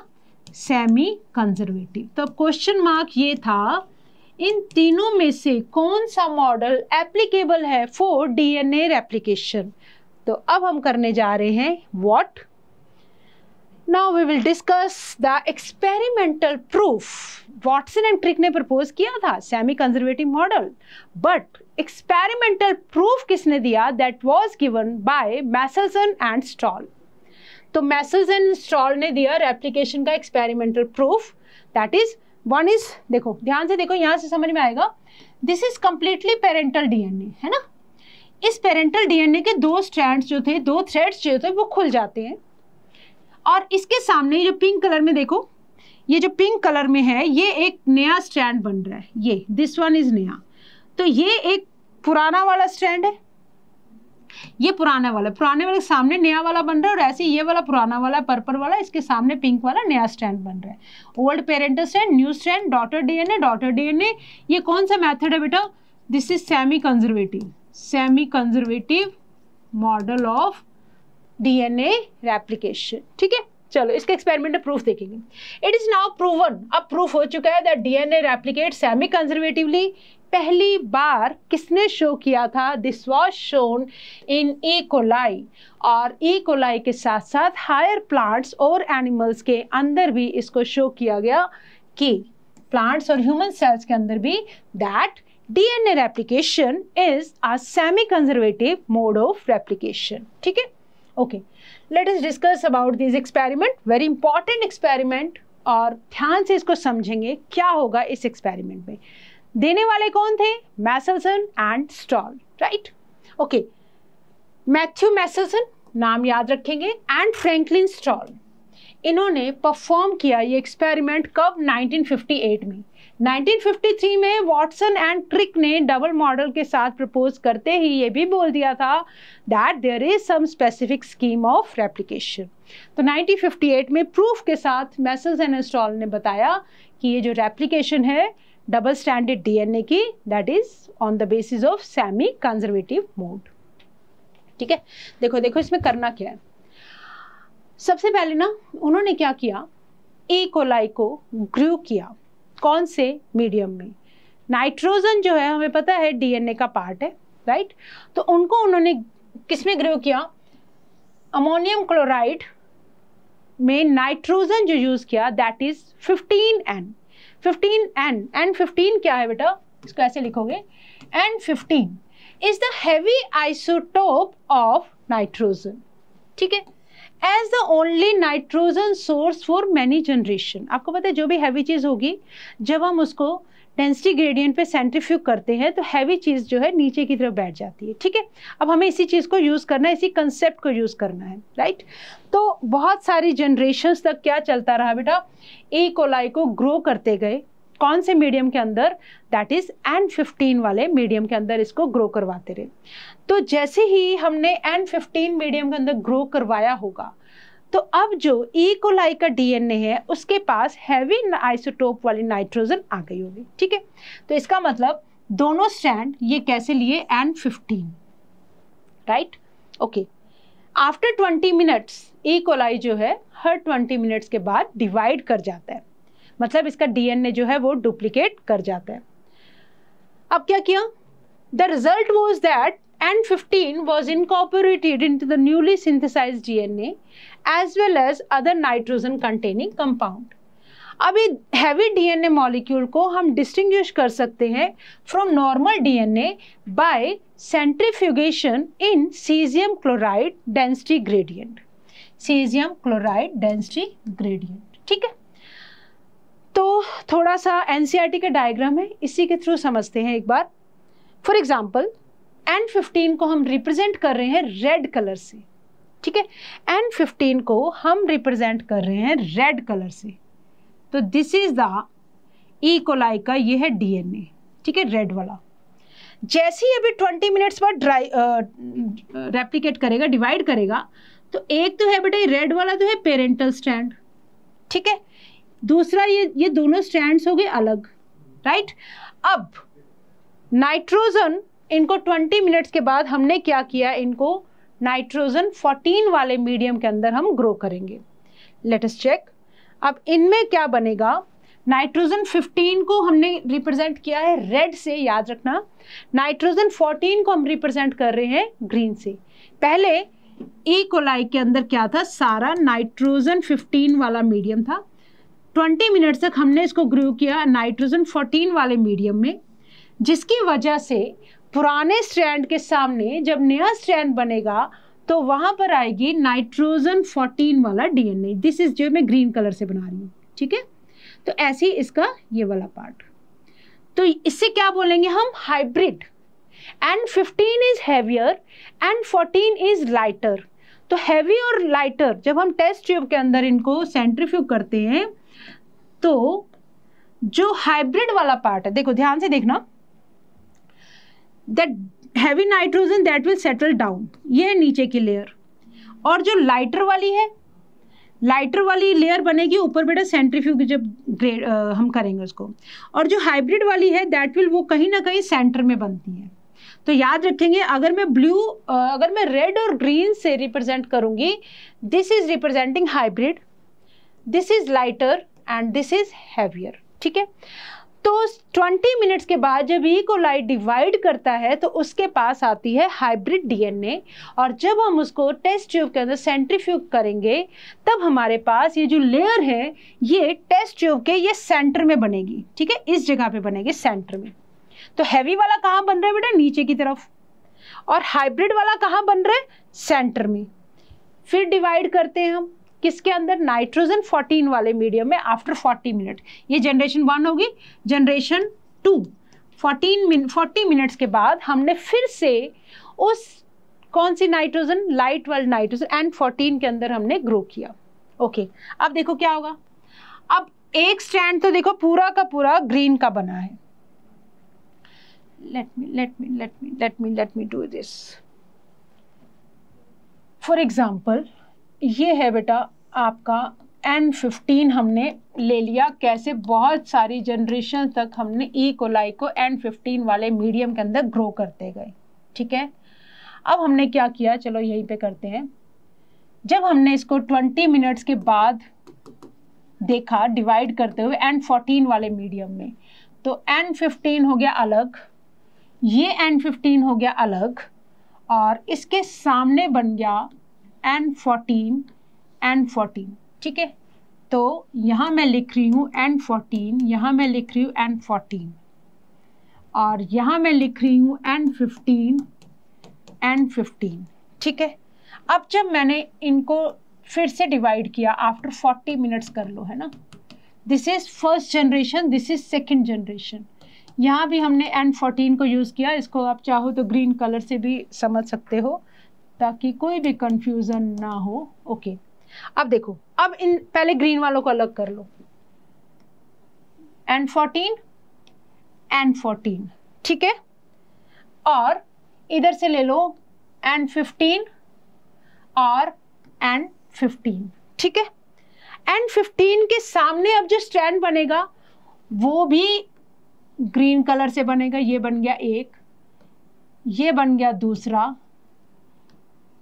सेमी कंजर्वेटिव तो क्वेश्चन मार्क ये था इन तीनों में से कौन सा मॉडल एप्लीकेबल है फॉर डीएनए रेप्लिकेशन तो अब हम करने जा रहे हैं what now we will discuss the experimental proof Watson and Crick ने प्रपोज किया था semi conservative model but experimental proof किसने दिया that was given by Meselson and Stahl तो मैसेज एंड स्टॉल ने दिया रेप्लीकेशन का experimental proof that is one is देखो ध्यान से देखो यहाँ से समझ में आएगा this is completely parental DNA है ना इस पेरेंटल डीएनए के दो स्ट्रैंड जो थे दो थ्रेड्स जो थे वो खुल जाते हैं और इसके सामने जो पिंक कलर में देखो ये जो पिंक कलर में है ये एक नया स्ट्रैंड बन रहा है ये दिस वन इज़ नया तो ये एक पुराना वाला स्ट्रैंड है ये पुराना वाला पुराने वाले सामने नया वाला बन रहा है और ऐसे ये वाला पुराना वाला पर्पल वाला इसके सामने पिंक वाला नया स्टैंड बन रहा है old parental strand new strand daughter DNA daughter DNA ये कौन सा मैथड है बेटा this is semi conservative semi conservative model of DNA replication ठीक है चलो इसके एक्सपेरिमेंटल प्रूफ देखेंगे इट इज नाउ प्रूवन अब प्रूफ हो चुका है that DNA replicate semi conservatively पहली बार किसने शो किया था this was shown in E coli और ई कोलाई के साथ साथ हायर प्लांट्स और एनिमल्स के अंदर भी इसको शो किया गया कि प्लांट्स और ह्यूमन सेल्स के अंदर भी that DNA replication is a semi conservative mode of replication ठीक है okay let us discuss about this experiment very important experiment और ध्यान से इसको समझेंगे क्या होगा इस एक्सपेरिमेंट में देने वाले कौन थे Meselson and Stahl right okay Matthew Meselson नाम याद रखेंगे एंड फ्रैंकलिन स्टॉल इन्होंने परफॉर्म किया ये एक्सपेरिमेंट कब 1958 में 1953 में वॉटसन एंड क्रिक ने डबल मॉडल के साथ प्रपोज करते ही ये भी बोल दिया था that there is some specific scheme of replication तो 1958 में प्रूफ के साथ मैसेज एंड इंस्टॉल ने बताया कि ये जो रेप्लिकेशन है double stranded DNA की that is on the basis of semi conservative mode ठीक है देखो देखो इसमें करना क्या है सबसे पहले ना उन्होंने क्या किया ए कोलाई को ग्रो किया कौन से मीडियम में नाइट्रोजन जो है हमें पता है डीएनए का पार्ट है राइट तो उनको उन्होंने किस में ग्रो किया अमोनियम क्लोराइड में नाइट्रोजन जो यूज़ किया that is 15 N fifteen N N fifteen क्या है बेटा इसको ऐसे लिखोगे N fifteen is the heavy isotope of nitrogen ठीक है as the only nitrogen source for many generation आपको पता है जो भी हैवी चीज़ होगी जब हम उसको डेंसिटी ग्रेडियंट पे सेंट्रीफ्यूग करते हैं तो हैवी चीज़ जो है नीचे की तरफ बैठ जाती है ठीक है अब हमें इसी चीज़ को यूज़ करना है इसी कंसेप्ट को यूज़ करना है राइट तो बहुत सारी जनरेशन्स तक क्या चलता रहा बेटा ए कोलाई को ग्रो करते गए कौन से मीडियम के अंदर दैट इज़ एन फिफ्टीन वाले मीडियम के अंदर इसको ग्रो करवाते रहे तो जैसे ही हमने एन फिफ्टीन मीडियम के अंदर ग्रो करवाया होगा तो अब जो ईकोलाई e का डीएनए है उसके पास हैवी आइसोटोप वाली नाइट्रोजन आ गई होगी ठीक है तो इसका मतलब दोनों स्टैंड ये कैसे लिए N fifteen right okay after twenty minutes E coli जो है हर ट्वेंटी मिनट्स के बाद डिवाइड कर जाता है मतलब इसका डीएनए जो है वो डुप्लीकेट कर जाता है अब क्या किया the result was that and 15 was incorporated into the newly synthesized DNA as well as other nitrogen containing compound. अभी हैवी डीएनए मॉलिक्यूल को हम डिस्टिंग्विश कर सकते हैं from normal DNA by centrifugation in caesium chloride density gradient caesium chloride density gradient ठीक है तो थोड़ा सा एन e के डायग्राम है इसी के थ्रू समझते हैं एक बार फॉर एग्जांपल एन फिफ्टीन को हम रिप्रेजेंट कर रहे हैं रेड कलर से ठीक है एन फिफ्टीन को हम रिप्रेजेंट कर रहे हैं रेड कलर से तो दिस इज़ द कोलाई का ये है डीएनए ठीक है रेड वाला जैसे ही अभी ट्वेंटी मिनट्स पर ड्राई रेप्लीकेट करेगा डिवाइड करेगा तो एक तो है बेटा रेड वाला तो है पेरेंटल स्टैंड ठीक है दूसरा ये ये दोनों स्टैंड्स हो गए अलग राइट अब नाइट्रोजन इनको 20 मिनट्स के बाद हमने क्या किया इनको नाइट्रोजन 14 वाले मीडियम के अंदर हम ग्रो करेंगे लेटस चेक अब इनमें क्या बनेगा नाइट्रोजन 15 को हमने रिप्रेजेंट किया है रेड से याद रखना नाइट्रोजन 14 को हम रिप्रेजेंट कर रहे हैं ग्रीन से पहले ई कोलाई के अंदर क्या था सारा नाइट्रोजन 15 वाला मीडियम था 20 मिनट तक हमने इसको ग्रो किया नाइट्रोजन 14 वाले मीडियम में जिसकी वजह से पुराने स्ट्रैंड के सामने जब नया स्ट्रैंड बनेगा तो वहां पर आएगी नाइट्रोजन 14 वाला डीएनए दिस इज जो मैं ग्रीन कलर से बना रही हूँ ठीक है तो ऐसे ही इसका ये वाला पार्ट तो इससे क्या बोलेंगे हम hybrid N 15 is heavier N 14 is lighter तो हैवी और लाइटर जब हम टेस्ट ट्यूब के अंदर इनको सेंट्रीफ्यूग करते हैं तो जो हाइब्रिड वाला पार्ट है देखो ध्यान से देखना that heavy nitrogen that will settle down ये है नीचे की लेयर और जो लाइटर वाली है लाइटर वाली लेयर बनेगी ऊपर बेटा सेंट्रीफ्यूज जब ग्रेड हम करेंगे उसको और जो हाइब्रिड वाली है दैट विल वो कहीं ना कहीं सेंटर में बनती है तो याद रखेंगे अगर मैं ब्लू अगर मैं रेड और ग्रीन से रिप्रेजेंट करूँगी this is representing hybrid this is lighter and this is heavier ठीक है तो 20 मिनट्स के बाद जब ई कोलाई डिवाइड करता है तो उसके पास आती है हाइब्रिड डीएनए और जब हम उसको टेस्ट ट्यूब के अंदर सेंट्रीफ्यूग करेंगे तब हमारे पास ये जो लेयर है ये टेस्ट ट्यूब के ये सेंटर में बनेगी ठीक है इस जगह पे बनेगी सेंटर में तो हैवी वाला कहाँ बन रहा है बेटा नीचे की तरफ और हाइब्रिड वाला कहाँ बन रहा है सेंटर में फिर डिवाइड करते हैं हम किसके अंदर नाइट्रोजन 14 वाले मीडियम में आफ्टर 40 मिनट ये जनरेशन वन होगी जनरेशन टू 14 मिनट 40 मिनट्स के बाद हमने फिर से उस कौन सी नाइट्रोजन लाइट वाली नाइट्रोजन एन फोर्टीन के अंदर हमने ग्रो किया ओके okay. अब देखो क्या होगा अब एक स्टैंड तो देखो पूरा का पूरा ग्रीन का बना है let me let me let me let me let me do this for example ये है बेटा आपका एन फिफ्टीन हमने ले लिया कैसे बहुत सारी जनरेशन तक हमने ई e कोलाई को एन फिफ्टीन वाले मीडियम के अंदर ग्रो करते गए ठीक है अब हमने क्या किया चलो यहीं पे करते हैं जब हमने इसको ट्वेंटी मिनट्स के बाद देखा डिवाइड करते हुए एन फोर्टीन वाले मीडियम में तो एन फिफ्टीन हो गया अलग ये एन फिफ्टीन हो गया अलग और इसके सामने बन गया एन फोर्टीन एन फोर्टीन ठीक है तो यहाँ मैं लिख रही हूँ एन फोर्टीन यहाँ मैं लिख रही हूँ एन फोर्टीन और यहाँ मैं लिख रही हूँ एन फिफ्टीन एन फिफ्टीन ठीक है अब जब मैंने इनको फिर से डिवाइड किया आफ्टर फोर्टी मिनट्स कर लो है ना this is first generation this is second generation यहाँ भी हमने एन फोर्टीन को यूज़ किया इसको आप चाहो तो ग्रीन कलर से भी समझ सकते हो ताकि कोई भी कंफ्यूजन ना हो ओके अब देखो अब इन पहले ग्रीन वालों को अलग कर लो एन फोर्टीन एन फोर्टीन ठीक है और इधर से ले लो एन फिफ्टीन और एन फिफ्टीन ठीक है एन फिफ्टीन के सामने अब जो स्टैंड बनेगा वो भी ग्रीन कलर से बनेगा ये बन गया एक ये बन गया दूसरा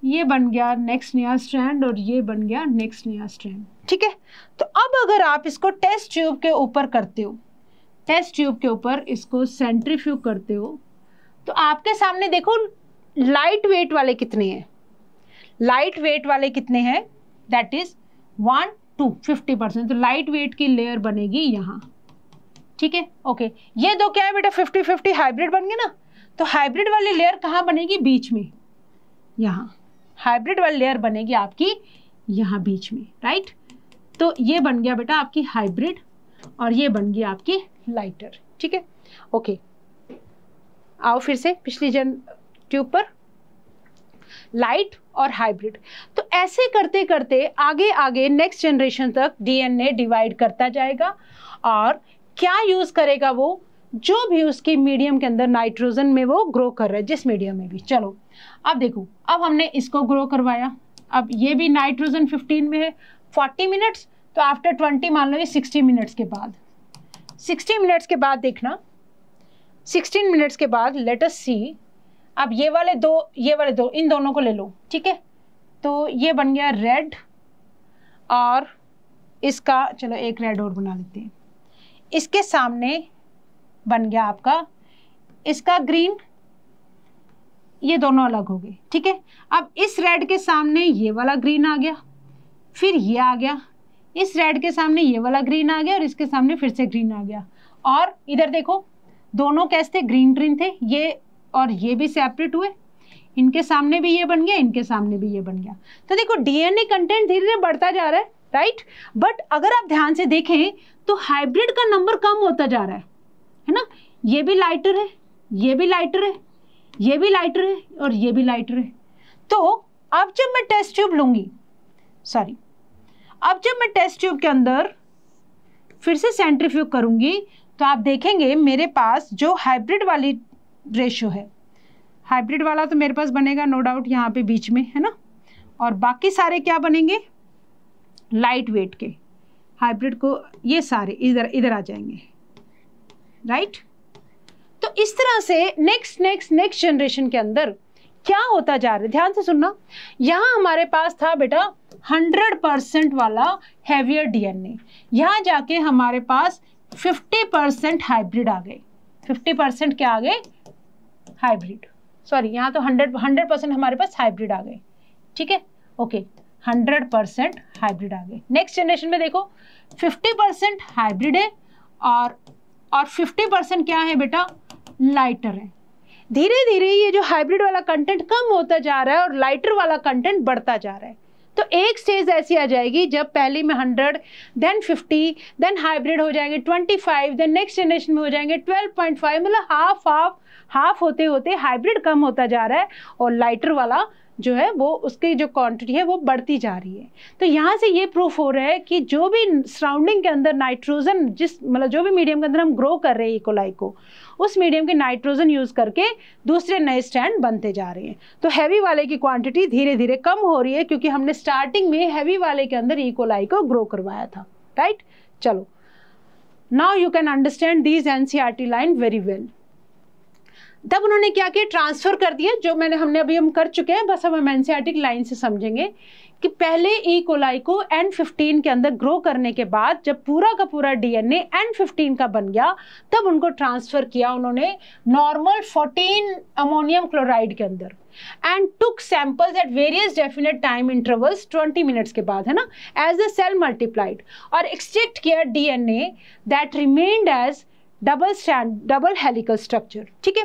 ये बन गया नेक्स्ट नया स्ट्रैंड और ये बन गया नेक्स्ट नया स्ट्रैंड ठीक है तो अब अगर आप इसको टेस्ट ट्यूब के ऊपर करते हो टेस्ट ट्यूब के ऊपर इसको सेंट्रीफ्यूग करते हो तो आपके सामने देखो लाइट वेट वाले कितने हैं लाइट वेट वाले कितने हैं that is one two fifty percent तो लाइट वेट की लेयर बनेगी यहाँ ठीक है ओके ये दो क्या है बेटा फिफ्टी फिफ्टी हाइब्रिड बन गए ना तो हाइब्रिड वाली लेयर कहाँ बनेगी बीच में यहाँ हाइब्रिड वाली लेयर बनेगी आपकी यहाँ बीच में राइट तो ये बन गया बेटा आपकी हाइब्रिड और ये बन गई आपकी लाइटर ठीक है ओके आओ फिर से पिछली जन ट्यूब पर लाइट और हाइब्रिड तो ऐसे करते करते आगे आगे नेक्स्ट जनरेशन तक डीएनए डिवाइड करता जाएगा और क्या यूज़ करेगा वो जो भी उसकी मीडियम के अंदर नाइट्रोजन में वो ग्रो कर रहा है जिस मीडियम में भी चलो अब देखो अब हमने इसको ग्रो करवाया अब ये भी नाइट्रोजन 15 में है 40 मिनट्स तो आफ्टर 20 मान लो ये 60 मिनट्स के बाद 60 मिनट्स के बाद देखना 16 मिनट्स के बाद लेटस सी अब ये वाले दो ये वाले दो इन दोनों को ले लो ठीक है तो ये बन गया रेड और इसका चलो एक रेड और बना लेते हैं इसके सामने बन गया आपका इसका ग्रीन ये दोनों अलग हो गए ठीक है अब इस रेड के सामने ये वाला ग्रीन आ गया फिर ये आ गया इस रेड के सामने ये वाला ग्रीन आ गया और इसके सामने फिर से ग्रीन आ गया और इधर देखो दोनों कैसे थे ग्रीन ग्रीन थे ये और ये भी सेपरेट हुए इनके सामने भी ये बन गया इनके सामने भी ये बन गया तो देखो डीएनए कंटेंट धीरे धीरे बढ़ता जा रहा है राइट बट अगर आप ध्यान से देखें तो हाइब्रिड का नंबर कम होता जा रहा है है ना ये भी लाइटर है ये भी लाइटर है ये भी लाइटर है और ये भी लाइटर है तो अब जब मैं टेस्ट ट्यूब लूंगी सॉरी अब जब मैं टेस्ट ट्यूब के अंदर फिर से सेंट्रीफ्यूग करूंगी तो आप देखेंगे मेरे पास जो हाइब्रिड वाली रेशो है हाइब्रिड वाला तो मेरे पास बनेगा नो डाउट यहाँ पे बीच में है ना और बाकी सारे क्या बनेंगे लाइट वेट के हाइब्रिड को ये सारे इधर इधर आ जाएंगे राइट तो इस तरह से नेक्स्ट नेक्स्ट नेक्स्ट जनरेशन के अंदर क्या होता जा रहा है ध्यान से सुनना यहां हमारे पास था बेटा 100 परसेंट वाला हैवियर डीएनए यहां जाके हमारे पास 50 परसेंट हाइब्रिड आ गए 50 परसेंट क्या आ गए हाइब्रिड सॉरी यहां तो 100 100 परसेंट हमारे पास हाइब्रिड आ गए ठीक है ओके 100 परसेंट हाइब्रिड आ गए नेक्स्ट जनरेशन में देखो 50 परसेंट हाइब्रिड है और और 50 परसेंट क्या है बेटा लाइटर है धीरे धीरे ये जो हाइब्रिड वाला कंटेंट कम होता जा रहा है और लाइटर वाला कंटेंट बढ़ता जा रहा है तो एक स्टेज ऐसी आ जाएगी जब पहले में hundred then fifty then hybrid हो जाएंगे twenty five then next generation में हो जाएंगे ट्वेल्व पॉइंट फाइव मतलब हाफ हाफ हाफ होते होते हाइब्रिड कम होता जा रहा है और लाइटर वाला जो है वो उसकी जो क्वांटिटी है वो बढ़ती जा रही है तो यहाँ से ये प्रूफ हो रहा है कि जो भी सराउंडिंग के अंदर नाइट्रोजन जिस मतलब जो भी मीडियम के अंदर हम ग्रो कर रहे हैं इकोलाई e. को उस मीडियम के नाइट्रोजन यूज़ करके दूसरे नए स्टैंड बनते जा रहे हैं तो हैवी वाले की क्वांटिटी धीरे धीरे कम हो रही है क्योंकि हमने स्टार्टिंग में हैवी वाले के अंदर इकोलाई e. को ग्रो करवाया था राइट चलो now you can understand these these T line very well तब उन्होंने क्या किया ट्रांसफ़र कर दिया जो मैंने हमने अभी हम कर चुके हैं बस हम एमेंसियाटिक e लाइन से समझेंगे कि पहले ई e कोलाई को एन फिफ्टीन के अंदर ग्रो करने के बाद जब पूरा का पूरा डीएनए एन फिफ्टीन का बन गया तब उनको ट्रांसफ़र किया उन्होंने नॉर्मल फोर्टीन अमोनियम क्लोराइड के अंदर and took samples at various definite time intervals 20 minutes के बाद है ना एज द सेल मल्टीप्लाइड और एक्सचेक्ट किया DNA that remained as double strand double helical structure ठीक है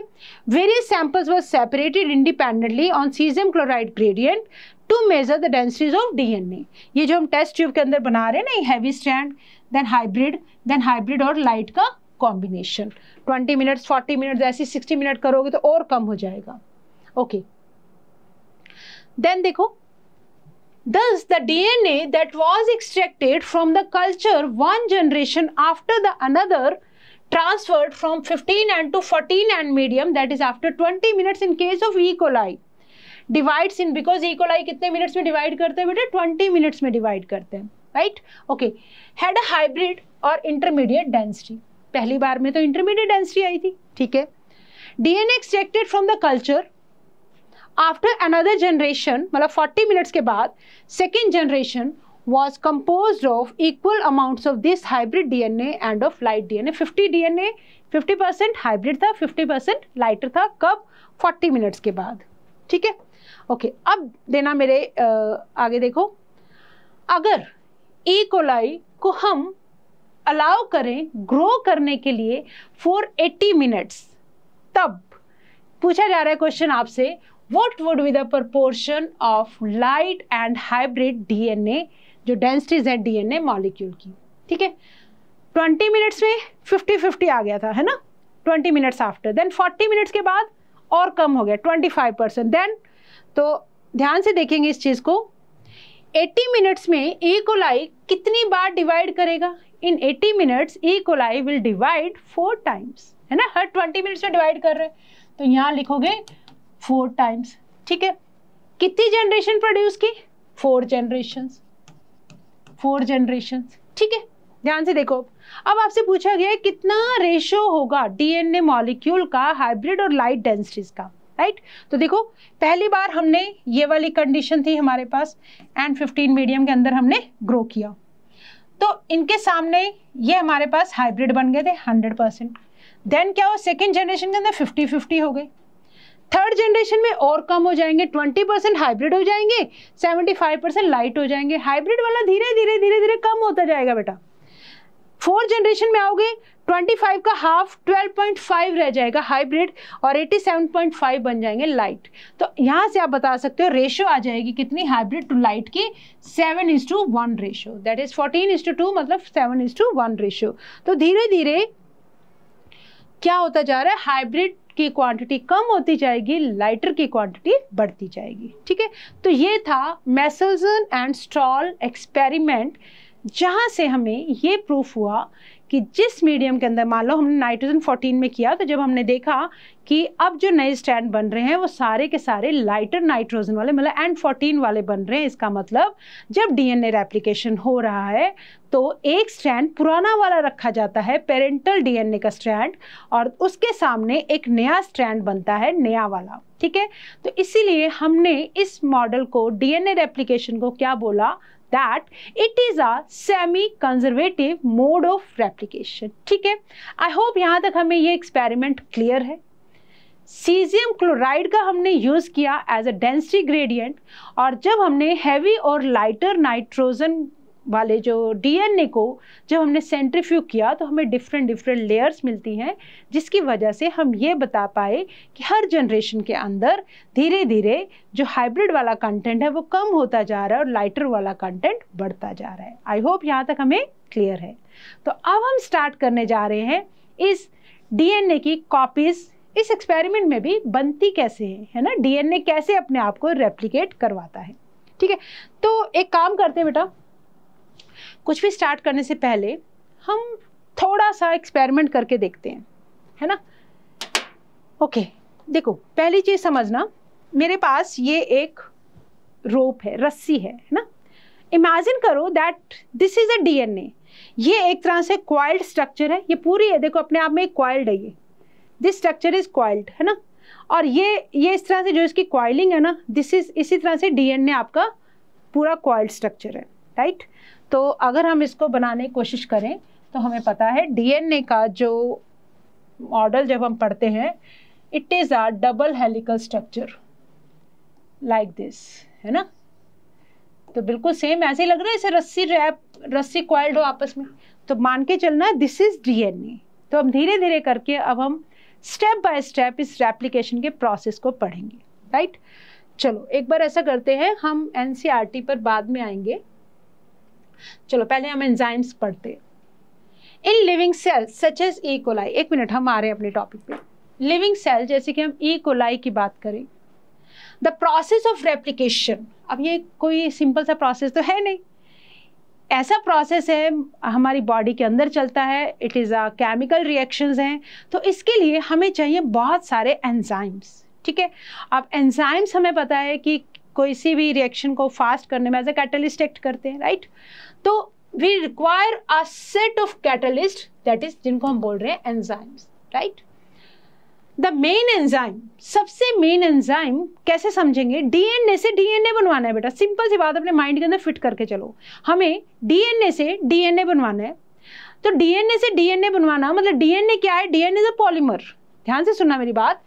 various samples were separated independently on cesium chloride gradient to measure the densities of DNA ये जो हम test tube के अंदर बना रहे हैं ना heavy strand then hybrid then hybrid और light का combination 20 minutes 40 minutes ऐसे 60 minutes करोगे तो और कम हो जाएगा okay then देखो Thus, the DNA that was extracted from the culture one generation after the another transferred from 15 and to 14 and medium that is after 20 minutes in case of E. coli. Divides in because E. coli kitne minutes mein divide karte hai बेटा 20 minutes mein divide karte hai right? Okay. Had a hybrid or intermediate density. pehli bar mein to intermediate density I thi ठीक है DNA extracted from the culture after another generation मतलब 40 minutes ke baad second generation was was composed of equal amounts of this hybrid DNA and of light DNA. 50 fifty percent hybrid था fifty percent lighter था कब forty minutes के बाद ठीक है okay अब देना मेरे आगे देखो अगर E. coli को हम अलाउ करें ग्रो करने के लिए फोर 80 मिनट्स तब पूछा जा रहा है क्वेश्चन आपसे what would be the proportion of light and hybrid DNA एन जो डेंसिटीज है डीएनए मॉलिक्यूल की ठीक है ट्वेंटी मिनट्स में फिफ्टी फिफ्टी आ गया था है ना twenty minutes after then forty minutes के बाद और कम हो गया ट्वेंटी फाइव परसेंट देन तो ध्यान से देखेंगे इस चीज़ को एट्टी मिनट्स में ए कोलाई कितनी बार डिवाइड करेगा in eighty minutes E coli will divide four times है ना हर ट्वेंटी मिनट्स में डिवाइड कर रहे हैं तो यहाँ लिखोगे फोर टाइम्स ठीक है कितनी जनरेशन प्रोड्यूस की फोर जनरेशन्स फोर जनरेशन ठीक है ध्यान से देखो अब आपसे पूछा गया है कितना रेशो होगा डीएनए मॉलिक्यूल का हाइब्रिड और लाइट डेंसिटीज का राइट तो देखो पहली बार हमने ये वाली कंडीशन थी हमारे पास एंड 15 मीडियम के अंदर हमने ग्रो किया तो इनके सामने ये हमारे पास हाइब्रिड बन गए थे 100 परसेंट देन क्या हो सेकेंड जनरेशन के अंदर 50 50 हो गए थर्ड जनरेशन में और कम हो जाएंगे 20 परसेंट हाइब्रिड हो जाएंगे 75 परसेंट लाइट हो जाएंगे हाइब्रिड वाला धीरे धीरे धीरे धीरे कम होता जाएगा बेटा फोर्थ जनरेशन में आओगे 25 का हाफ 12.5 रह जाएगा हाइब्रिड और 87.5 बन जाएंगे लाइट तो यहाँ से आप बता सकते हो रेशियो आ जाएगी कितनी हाइब्रिड टू लाइट की seven is to one ratio that is fourteen is to two मतलब seven is to one ratio तो धीरे धीरे क्या होता जा रहा है हाइब्रिड की क्वांटिटी कम होती जाएगी लाइटर की क्वांटिटी बढ़ती जाएगी ठीक है तो ये था मैसेजन एंड स्टॉल एक्सपेरिमेंट जहाँ से हमें ये प्रूफ हुआ कि जिस मीडियम के अंदर मान लो हमने नाइट्रोजन 14 में किया तो जब हमने देखा कि अब जो नए स्टैंड बन रहे हैं वो सारे के सारे लाइटर नाइट्रोजन वाले मतलब एंड 14 वाले बन रहे हैं इसका मतलब जब डीएनए रेप्लिकेशन हो रहा है तो एक स्टैंड पुराना वाला रखा जाता है पेरेंटल डीएनए का स्टैंड और उसके सामने एक नया स्टैंड बनता है नया वाला ठीक है तो इसीलिए हमने इस मॉडल को डीएनए रेप्लिकेशन को क्या बोला that it is a semi conservative mode of replication ठीक है आई होप यहां तक हमें ये एक्सपेरिमेंट क्लियर है सीजियम क्लोराइड का हमने यूज़ किया एज अ डेंसिटी ग्रेडियंट और जब हमने हैवी और लाइटर नाइट्रोजन वाले जो डीएनए को जब हमने सेंट्रीफ्यू किया तो हमें डिफरेंट डिफरेंट लेयर्स मिलती हैं जिसकी वजह से हम ये बता पाए कि हर जनरेशन के अंदर धीरे धीरे जो हाइब्रिड वाला कंटेंट है वो कम होता जा रहा है और लाइटर वाला कंटेंट बढ़ता जा रहा है आई होप यहाँ तक हमें क्लियर है तो अब हम स्टार्ट करने जा रहे हैं इस डीएनए की कॉपीज़ इस एक्सपेरिमेंट में भी बनती कैसे है है ना डीएनए कैसे अपने आप को रेप्लीकेट करवाता है ठीक है तो एक काम करते हैं बेटा कुछ भी स्टार्ट करने से पहले हम थोड़ा सा एक्सपेरिमेंट करके देखते हैं है ना ओके देखो पहली चीज़ समझना मेरे पास ये एक रोप है रस्सी है है ना इमेजिन करो that this is a DNA ये एक तरह से क्वाइल्ड स्ट्रक्चर है ये पूरी है देखो अपने आप में एक क्वाइल्ड है ये दिस स्ट्रक्चर इज़ क्वाइल्ड है ना और ये ये इस तरह से जो इसकी क्वाइलिंग है ना दिस इज इसी तरह से डीएनए आपका पूरा क्वाइल्ड स्ट्रक्चर है राइट right? तो अगर हम इसको बनाने की कोशिश करें तो हमें पता है डीएनए का जो मॉडल जब हम पढ़ते हैं it is a double helical structure like this है ना तो बिल्कुल सेम ऐसे ही लग रहा है जैसे रस्सी रैप रस्सी क्वाइल्ड हो आपस में तो मान के चलना दिस इज डीएनए तो हम धीरे धीरे करके अब हम स्टेप बाय स्टेप इस रेप्लीकेशन के प्रोसेस को पढ़ेंगे राइट चलो एक बार ऐसा करते हैं हम एन e पर बाद में आएंगे चलो पहले हम एंजाइम्स पढ़ते हैं in living cells such as E coli एक मिनट हम आ रहे हैं अपने टॉपिक पे लिविंग सेल जैसे कि हम ई e. कोलाई की बात करें द प्रोसेस ऑफ रेप्लीकेशन अब ये कोई सिंपल सा प्रोसेस तो है नहीं ऐसा प्रोसेस है हमारी बॉडी के अंदर चलता है it is a chemical reactions हैं तो इसके लिए हमें चाहिए बहुत सारे एंजाइम्स ठीक है अब एंजाइम्स हमें पता है कि कोई सी भी रिएक्शन को फास्ट करने में एज अ कैटलिस्ट एक्ट करते हैं राइट right? तो we require a set of catalyst that is जिनको हम बोल रहे हैं enzymes right the main enzyme सबसे मेन एंजाइम कैसे समझेंगे डीएनए से डीएनए बनवाना है बेटा सिंपल सी बात अपने माइंड के अंदर फिट करके चलो हमें डीएनए से डीएनए बनवाना है तो डीएनए से डीएनए बनवाना मतलब डीएनए क्या है डीएनए इज अ पॉलीमर ध्यान से सुनना मेरी बात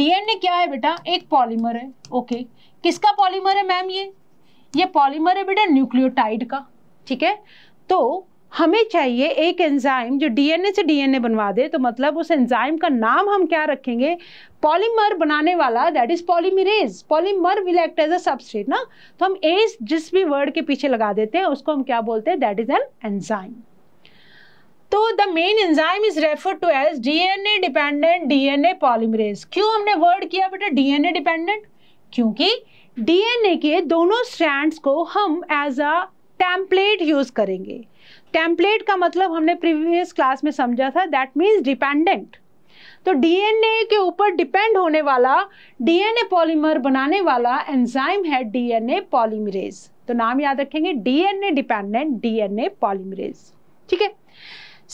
डीएनए क्या है बेटा एक पॉलीमर है ओके okay. किसका पॉलीमर है मैम ये ये पॉलीमर है बेटा न्यूक्लियोटाइड का ठीक है तो हमें चाहिए एक एंजाइम जो डीएनए से डीएनए बनवा दे तो मतलब उस एंजाइम का नाम हम क्या रखेंगे पॉलीमर बनाने वाला that is polymerase polymer will act as a substrate ना तो हम एज जिस भी वर्ड के पीछे लगा देते हैं उसको हम क्या बोलते हैं दैट इज एन एंजाइम तो the main enzyme is refer to as DNA dependent DNA polymerase क्यों हमने वर्ड किया बेटा डीएनए डिपेंडेंट क्योंकि डीएनए के दोनों स्ट्रैंड्स को हम एज अ टैम्पलेट यूज़ करेंगे टैम्पलेट का मतलब हमने प्रीवियस क्लास में समझा था दैट मीन्स डिपेंडेंट तो डीएनए के ऊपर डिपेंड होने वाला डीएनए पॉलीमर बनाने वाला एंजाइम है डीएनए पॉलीमरेज तो नाम याद रखेंगे डीएनए डिपेंडेंट डीएनए पॉलीमरेज ठीक है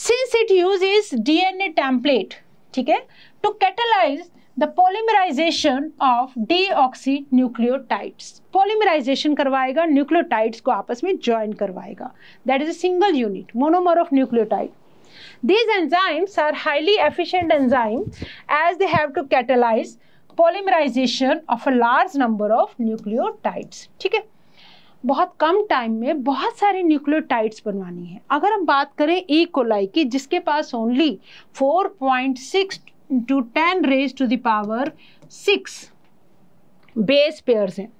since it use is DNA template ठीक है to catalyse the polymerisation of deoxy nucleotides polymerisation करवाएगा न्यूक्लियोटाइड्स को आपस में ज्वाइन करवाएगा that is a unit monomer of nucleotide These enzymes are highly efficient enzymes as they have to catalyze polymerization of a large number of nucleotides. ठीक है बहुत कम time में बहुत सारे न्यूक्लियोटाइड्स बनवानी है अगर हम बात करें ई e कोलाई की जिसके पास only 4.6 into ten raise to the power six base pairs हैं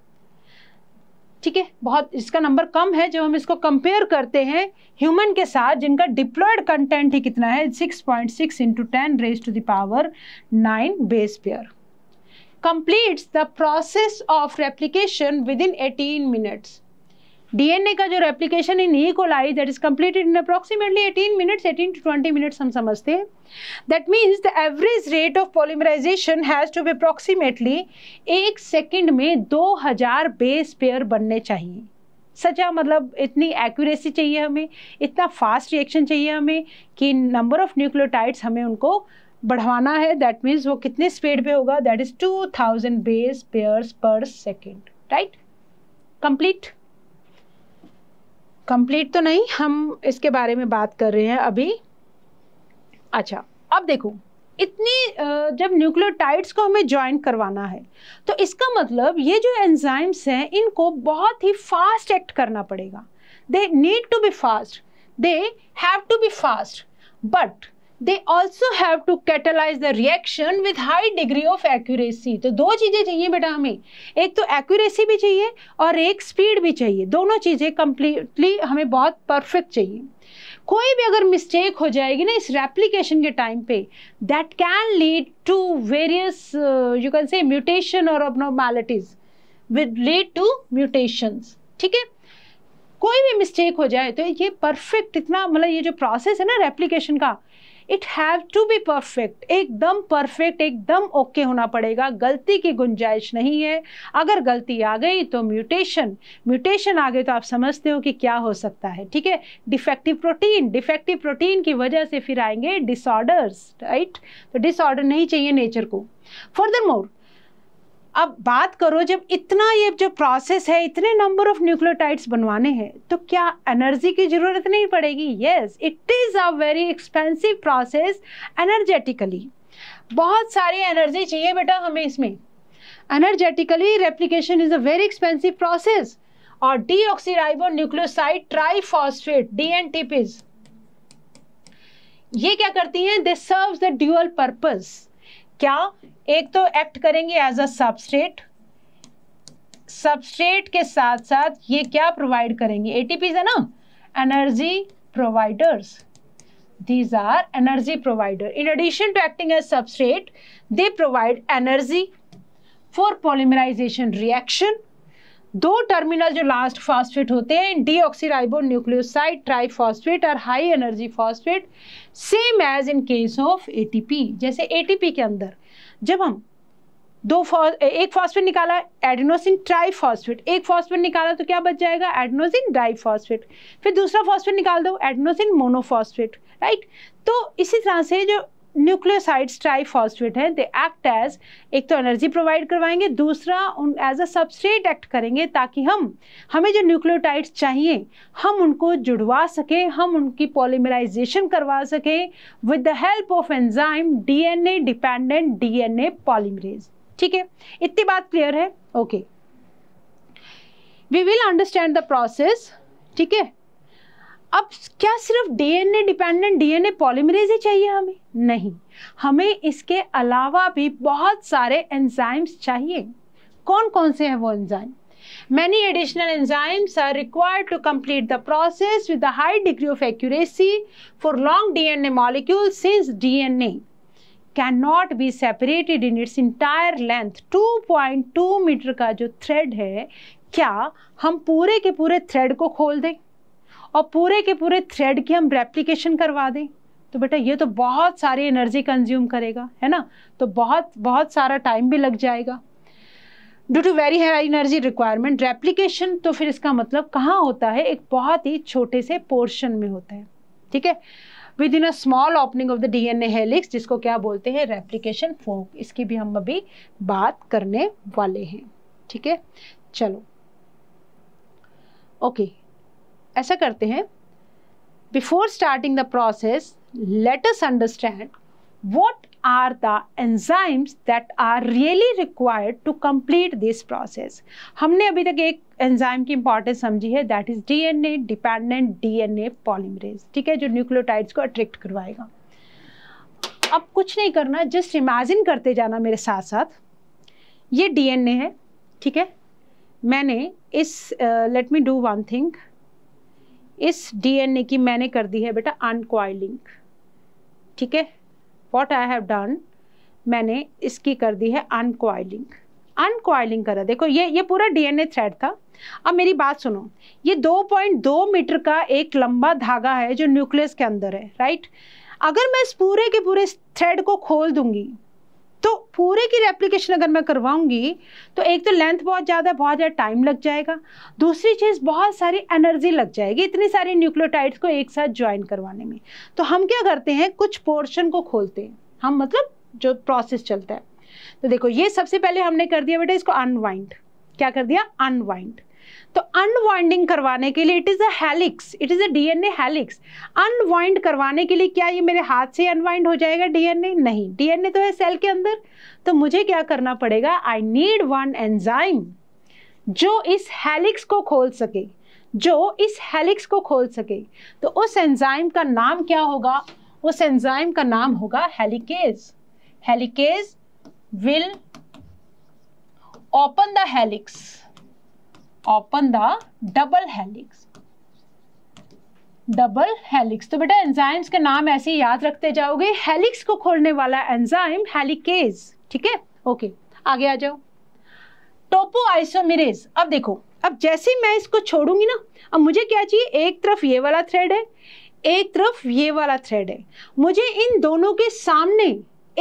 ठीक है बहुत इसका नंबर कम है जब हम इसको कंपेयर करते हैं ह्यूमन के साथ जिनका डिप्लॉयड कंटेंट ही कितना है six point six into ten raise to the power nine base pair the process of replication within eighteen minutes DNA का जो replication in E coli that is completed in approximately eighteen minutes eighteen to twenty minutes हम समझते हैं that means the average rate of polymerisation has to be approximately एक सेकेंड में दो हजार बेस पेयर बनने चाहिए सचा मतलब इतनी एक्यूरेसी चाहिए हमें इतना फास्ट रिएक्शन चाहिए हमें कि नंबर ऑफ न्यूक्लियोटाइड्स हमें उनको बढ़वाना है दैट मीन्स वो कितने स्पीड पे होगा that is two thousand base pairs per second right complete complete तो नहीं हम इसके बारे में बात कर रहे हैं अभी अच्छा अब देखो इतनी जब न्यूक्लियोटाइड्स को हमें ज्वाइन करवाना है तो इसका मतलब ये जो एंजाइम्स हैं इनको बहुत ही फास्ट एक्ट करना पड़ेगा they need to be fast they have to be fast but they also have to catalyse the reaction with high degree of accuracy तो दो चीज़ें चाहिए बेटा हमें एक तो एक्यूरेसी भी चाहिए और एक स्पीड भी चाहिए दोनों चीज़ें कम्प्लीटली हमें बहुत परफेक्ट चाहिए कोई भी अगर मिस्टेक हो जाएगी ना इस रेप्लीकेशन के टाइम पे that can lead to various you can say mutation और abnormalities with lead to mutations ठीक है कोई भी मिस्टेक हो जाए तो ये परफेक्ट इतना मतलब ये जो प्रोसेस है ना रेप्लीकेशन का it have to be perfect एकदम परफेक्ट एकदम ओके होना पड़ेगा गलती की गुंजाइश नहीं है अगर गलती आ गई तो म्यूटेशन म्यूटेशन आ गई तो आप समझते हो कि क्या हो सकता है ठीक है डिफेक्टिव प्रोटीन डिफेक्टिव प्रोटीन की वजह से फिर आएंगे डिसऑर्डर्स राइट तो डिसऑर्डर नहीं चाहिए नेचर को फर्दर मोर अब बात करो जब इतना ये जो प्रोसेस है इतने नंबर ऑफ न्यूक्लियोटाइड्स बनवाने हैं तो क्या एनर्जी की ज़रूरत नहीं पड़ेगी yes it is a very expensive process energetically बहुत सारी एनर्जी चाहिए बेटा हमें इसमें energetically replication is a very expensive process और D ऑक्सीराइबो deoxyribonucleoside triphosphate D triphosphate dNTPs ये क्या करती हैं they serve the dual purpose क्या एक तो एक्ट करेंगे एज अ सबस्ट्रेट सबस्ट्रेट के साथ साथ ये क्या प्रोवाइड करेंगे एटीपीज है ना energy providers these are energy provider in addition to acting as substrate they provide energy for polymerization reaction दो टर्मिनल जो लास्ट फॉस्फेट होते हैं डी ऑक्सीराइबो न्यूक्लियोसाइड ट्राइफॉस्फेट और high energy phosphate same as in case of ATP जैसे ATP के अंदर जब हम दो एक फॉस्फेट निकाला एडिनोसिन ट्राईफॉस्फेट एक फॉस्फेट निकाला तो क्या बच जाएगा एडिनोसिन डाईफॉस्फेट फिर दूसरा फॉस्फेट निकाल दो एडिनोसिन मोनोफॉस्फेट राइट तो इसी तरह से जो न्यूक्लियोसाइड्स ट्राईफॉस्फेट हैं दे एक्ट एज एक तो एनर्जी प्रोवाइड करवाएंगे दूसरा उन एज अ सबस्ट्रेट एक्ट करेंगे ताकि हम हमें जो न्यूक्लियोटाइड्स चाहिए हम उनको जुड़वा सकें हम उनकी पॉलीमराइजेशन करवा सकें with the help of enzyme DNA dependent DNA polymerase ठीक है इतनी बात क्लियर है okay we will understand the process ठीक है अब क्या सिर्फ डीएनए डिपेंडेंट डीएनए पॉलीमरेज ही चाहिए हमें नहीं हमें इसके अलावा भी बहुत सारे एंजाइम्स चाहिए कौन कौन से हैं वो enzyme many additional enzymes are required to complete the process with a high degree of accuracy for long D N A molecule since D N A can not be separated in its entire length two point two metre का जो thread है क्या हम पूरे के पूरे thread को खोल दें और पूरे के पूरे थ्रेड की हम रेप्लीकेशन करवा दें तो बेटा ये तो बहुत सारी एनर्जी कंज्यूम करेगा है ना तो बहुत बहुत सारा टाइम भी लग जाएगा due to very high energy requirement replication तो फिर इसका मतलब कहाँ होता है एक बहुत ही छोटे से पोर्शन में होता है ठीक है within a small opening of the D N A helix जिसको क्या बोलते हैं रेप्लीकेशन फोक इसकी भी हम अभी बात करने वाले हैं ठीक है चलो ओके okay. ऐसा करते हैं before starting the process let's understand understand are the the that are really required to to this process हमने अभी तक एक एंजाइम की इंपॉर्टेंस समझी है that is DNA dependent DNA polymerase ठीक है जो न्यूक्लियोटाइड्स को अट्रैक्ट करवाएगा अब कुछ नहीं करना जस्ट इमेजिन करते जाना मेरे साथ साथ ये डीएनए है ठीक है मैंने इस let me do one thing इस डीएनए की मैंने कर दी है बेटा अनकॉइलिंग ठीक है वॉट आई हैव डन मैंने इसकी कर दी है अनकॉइलिंग अनकॉइलिंग करा देखो ये ये पूरा डीएनए थ्रेड था अब मेरी बात सुनो ये 2.2 मीटर का एक लंबा धागा है जो न्यूक्लियस के अंदर है राइट अगर मैं इस पूरे के पूरे थ्रेड को खोल दूंगी तो पूरे की रेप्लिकेशन अगर मैं करवाऊंगी तो एक तो लेंथ बहुत ज़्यादा बहुत ज़्यादा टाइम लग जाएगा दूसरी चीज़ बहुत सारी एनर्जी लग जाएगी इतनी सारी न्यूक्लियोटाइड्स को एक साथ ज्वाइन करवाने में तो हम क्या करते हैं कुछ पोर्शन को खोलते हैं हम मतलब जो प्रोसेस चलता है तो देखो ये सबसे पहले हमने कर दिया बेटा इसको अनवाइंड क्या कर दिया अनवाइंड तो अनवाइंडिंग करवाने के लिए it is a helix it is a DNA helix unwind करवाने के लिए क्या ये मेरे हाथ से अनवाइंड हो जाएगा डीएनए नहीं डीएनए तो है सेल के अंदर तो मुझे क्या करना पड़ेगा आई नीड वन एंजाइम जो इस हेलिक्स को खोल सके जो इस हेलिक्स को खोल सके तो उस एंजाइम का नाम क्या होगा उस एंजाइम का नाम होगा helicase helicase will open the helix open the double helix double helix तो बेटा एंजाइम्स के नाम ऐसे ही याद रखते जाओगे हेलिक्स को खोलने वाला एंजाइम हेलिकेज ठीक है ओके आगे आ जाओ टोपो आइसोमिरेज अब देखो अब जैसे मैं इसको छोड़ूंगी ना अब मुझे क्या चाहिए एक तरफ ये वाला थ्रेड है एक तरफ ये वाला थ्रेड है मुझे इन दोनों के सामने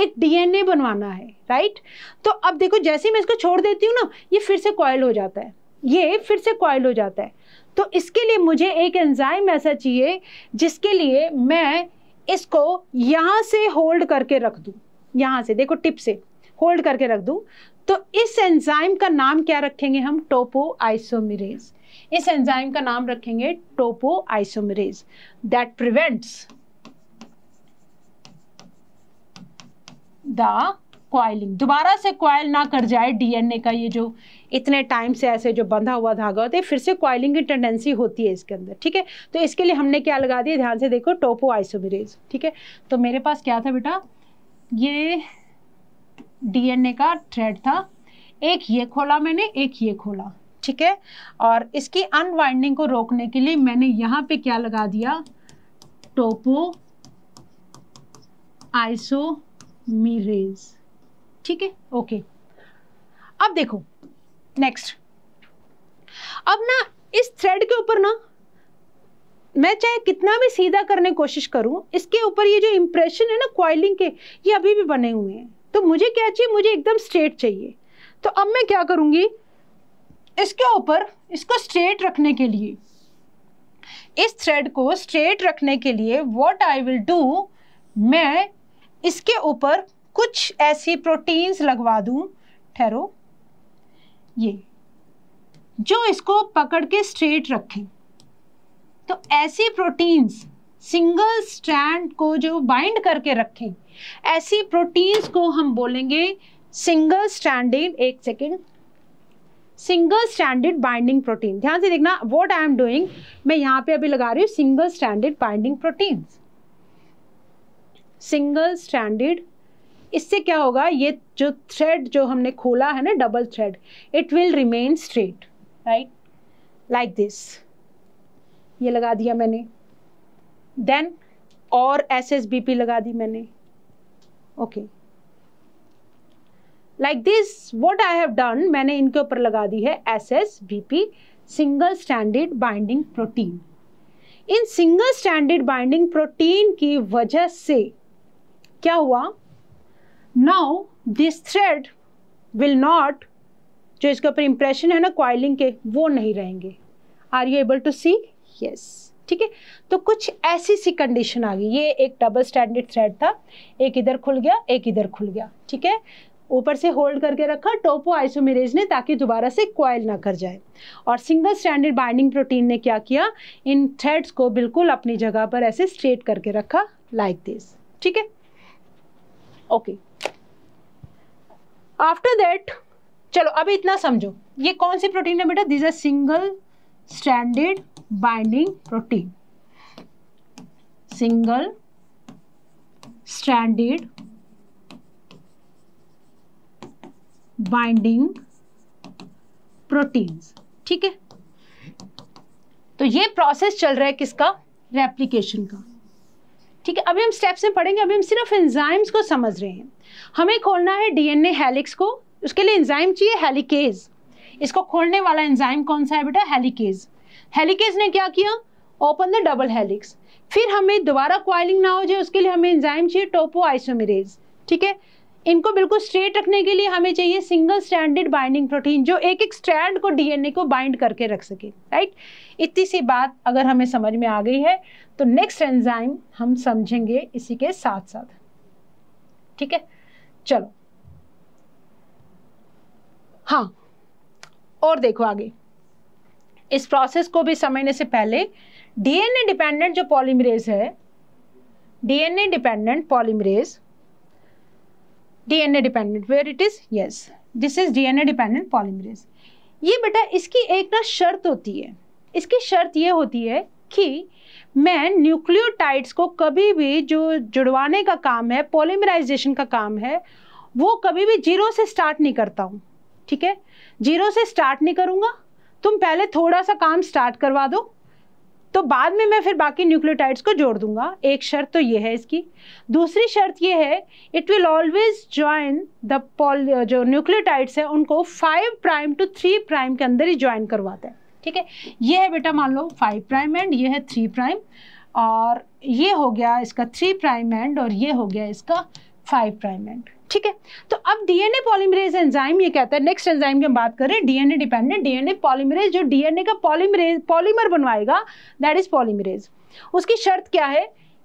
एक डीएनए बनवाना है राइट तो अब देखो जैसे मैं इसको छोड़ देती हूँ ना ये फिर से कॉयल हो जाता है ये फिर से कॉयल हो जाता है तो इसके लिए मुझे एक एंजाइम ऐसा चाहिए जिसके लिए मैं इसको यहाँ से होल्ड करके रख दूँ यहाँ से देखो टिप से होल्ड करके रख दूँ तो इस एंजाइम का नाम क्या रखेंगे हम टोपो आइसोमरेज इस एंजाइम का नाम रखेंगे topoisomerase that prevents the coiling दोबारा से क्वाइल ना कर जाए डीएनए का ये जो इतने टाइम से ऐसे जो बंधा हुआ धागा होता है फिर से क्वाइलिंग की टेंडेंसी होती है इसके अंदर ठीक है तो इसके लिए हमने क्या लगा दिया ध्यान से देखो टोपो आइसोमरेज ठीक है तो मेरे पास क्या था बेटा ये डीएनए का थ्रेड था एक ये खोला मैंने एक ये खोला ठीक है और इसकी अनवाइंडिंग को रोकने के लिए मैंने यहाँ पे क्या लगा दिया टोपो आइसोमीरेज ठीक है ओके अब देखो नेक्स्ट अब ना इस थ्रेड के ऊपर ना मैं चाहे कितना भी सीधा करने कोशिश करूं इसके ऊपर ये जो इम्प्रेशन है ना क्वाइलिंग के ये अभी भी बने हुए हैं तो मुझे क्या चाहिए मुझे एकदम स्ट्रेट चाहिए तो अब मैं क्या करूँगी इसके ऊपर इसको स्ट्रेट रखने के लिए इस थ्रेड को स्ट्रेट रखने के लिए व्हाट आई विल डू मैं इसके ऊपर कुछ ऐसी प्रोटीन्स लगवा दूँ ठहरो ये जो इसको पकड़ के स्ट्रेट रखें तो ऐसी प्रोटीन्स सिंगल स्ट्रैंड को जो बाइंड करके रखें ऐसी प्रोटीन्स को हम बोलेंगे सिंगल स्टैंडेड एक second single standard binding protein ध्यान से देखना व्हाट आई एम डूइंग मैं यहाँ पे अभी लगा रही हूँ single standard binding proteins single stranded इससे क्या होगा ये जो थ्रेड जो हमने खोला है ना double thread it will remain straight right like this ये लगा दिया मैंने देन और एस एस बी पी लगा दी मैंने okay like this what I have done मैंने इनके ऊपर लगा दी है S S B P single standard binding protein इन सिंगल स्टैंडर्ड बाइंडिंग प्रोटीन की वजह से क्या हुआ now this thread will not जो इसके ऊपर इम्प्रेशन है ना क्वाइलिंग के वो नहीं रहेंगे are you able to see yes ठीक है तो कुछ ऐसी सी कंडीशन आ गई ये एक डबल स्टैंडर्ड थ्रेड था एक इधर खुल गया एक इधर खुल गया ठीक है ऊपर से होल्ड करके रखा टोपो आइसोमेरेज ने ताकि दोबारा से क्वाइल ना कर जाए और सिंगल स्टैंडर्ड बाइंडिंग प्रोटीन ने क्या किया इन थ्रेड्स को बिल्कुल अपनी जगह पर ऐसे स्ट्रेट करके रखा लाइक दिस ठीक है ओके आफ्टर दैट चलो अभी इतना समझो ये कौन सी प्रोटीन है बेटा this a single standard binding protein single standard binding proteins ठीक है तो ये प्रोसेस चल रहा है किसका रेप्लीकेशन का ठीक है अभी हम स्टेप्स में पढ़ेंगे अभी हम सिर्फ एंजाइम्स को समझ रहे हैं हमें खोलना है डीएनए हेलिक्स को उसके लिए एंजाइम चाहिए हेलिकेज इसको खोलने वाला एंजाइम कौन सा है बेटा हेलिकेज हेलिकेज ने क्या किया ओपन द डबल हेलिक्स फिर हमें दोबारा क्वाइलिंग ना हो जाए उसके लिए हमें एंजाइम चाहिए टोपो आइसोमरेज ठीक है इनको बिल्कुल स्ट्रेट रखने के लिए हमें चाहिए सिंगल स्टैंडर्ड बाइंडिंग प्रोटीन जो एक एक स्ट्रैंड को डीएनए को बाइंड करके रख सके राइट इतनी सी बात अगर हमें समझ में आ गई है तो नेक्स्ट एंजाइम हम समझेंगे इसी के साथ साथ ठीक है चलो हाँ और देखो आगे इस प्रोसेस को भी समझने से पहले डीएनए डिपेंडेंट जो पॉलीमरेज है DNA dependent polymerase DNA dependent where it is yes this is DNA dependent polymerase ये बेटा इसकी एक ना शर्त होती है इसकी शर्त ये होती है कि मैं न्यूक्लियोटाइड्स को कभी भी जो जुड़वाने का काम है पॉलीमराइजेशन का काम है वो कभी भी जीरो से स्टार्ट नहीं करता हूँ ठीक है जीरो से स्टार्ट नहीं करूँगा तुम पहले थोड़ा सा काम स्टार्ट करवा दो तो बाद में मैं फिर बाकी न्यूक्लियोटाइड्स को जोड़ दूंगा एक शर्त तो ये है इसकी दूसरी शर्त ये है it will always join the जो न्यूक्लियोटाइड्स हैं उनको five prime to three prime के अंदर ही ज्वाइन करवाते हैं ठीक है ये है बेटा मान लो फाइव प्राइम एंड ये है थ्री प्राइम और ये हो गया इसका थ्री प्राइम एंड और ये हो गया इसका फाइव प्राइम एंड ठीक है तो अब डीएनए पॉलीमरेज एंजाइम ये कहता है नेक्स्ट एंजाइम की हम बात करें डीएनए डिपेंडेंट डीएनए पॉलीमरेज जो डीएनए का पॉलीमरेज पॉलीमर बनवाएगा दैट इज पॉलीमरेज उसकी शर्त क्या है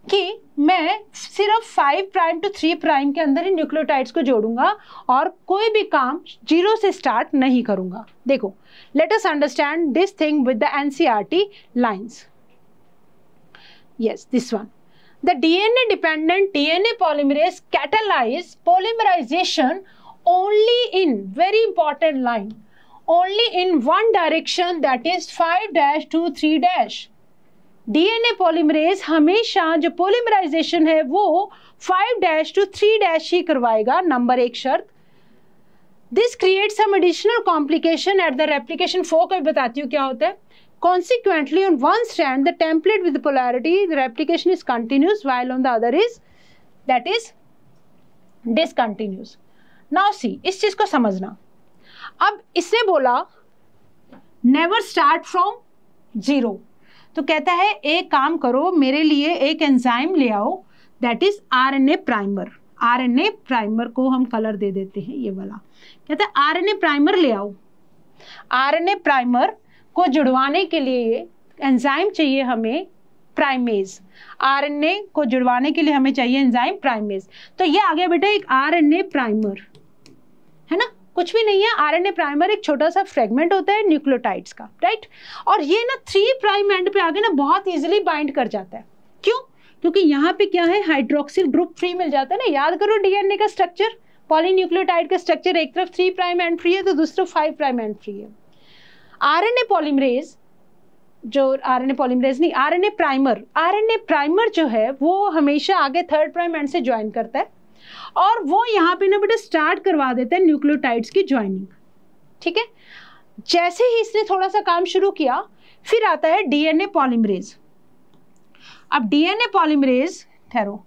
कि मैं सिर्फ five prime to three prime के अंदर ही न्यूक्लियोटाइड्स को जोड़ूंगा और कोई भी काम जीरो से स्टार्ट नहीं करूंगा देखो let us understand this thing with the NCERT lines yes this one the DNA dependent DNA polymerase catalyse polymerisation only in very important line only in one direction that is five dash to three dash DNA polymerase हमेशा जो polymerisation है वो five dash to three dash ही करवाएगा number एक शर्त this create some additional complication at the replication fork का बताती हूँ क्या होता है consequently on one strand the template with polarity the replication is continuous while on the other is that is discontinuous now see इस चीज को समझना अब इसने बोला नेवर स्टार्ट फ्रॉम जीरो तो कहता है एक काम करो मेरे लिए एक एंजाइम ले आओ that is R N A primer R N A primer को हम कलर दे देते हैं ये वाला कहता है आर एन ए प्राइमर ले आओ आर एन ए प्राइमर को जुड़वाने के लिए एंजाइम चाहिए हमें प्राइमेज आरएनए को जुड़वाने के लिए हमें चाहिए एंजाइम प्राइमेज तो ये आ गया बेटा एक आरएनए प्राइमर है ना कुछ भी नहीं है आरएनए प्राइमर एक छोटा सा फ्रेगमेंट होता है न्यूक्लियोटाइड्स का राइट और ये ना थ्री प्राइम एंड पे आगे ना बहुत ईजिली बाइंड कर जाता है क्यों क्योंकि यहाँ पे क्या है हाइड्रोक्सिल ग्रुप फ्री मिल जाता है ना याद करो डीएनए का स्ट्रक्चर पॉलीन्यूक्लियोटाइड का स्ट्रक्चर एक तरफ थ्री प्राइम एंड फ्री है तो दूसरा फाइव प्राइम एंड फ्री है आरएनए पॉलीमरेज जो आरएनए पॉलीमरेज नहीं आरएनए प्राइमर आरएनए प्राइमर जो है वो हमेशा आगे थर्ड प्राइम एंड से ज्वाइन करता है और वो यहाँ पे ना बेटा स्टार्ट करवा देते हैं न्यूक्लियोटाइड्स की ज्वाइनिंग ठीक है जैसे ही इसने थोड़ा सा काम शुरू किया फिर आता है डीएनए पॉलीमरेज अब डीएनए पॉलीमरेज ठहरो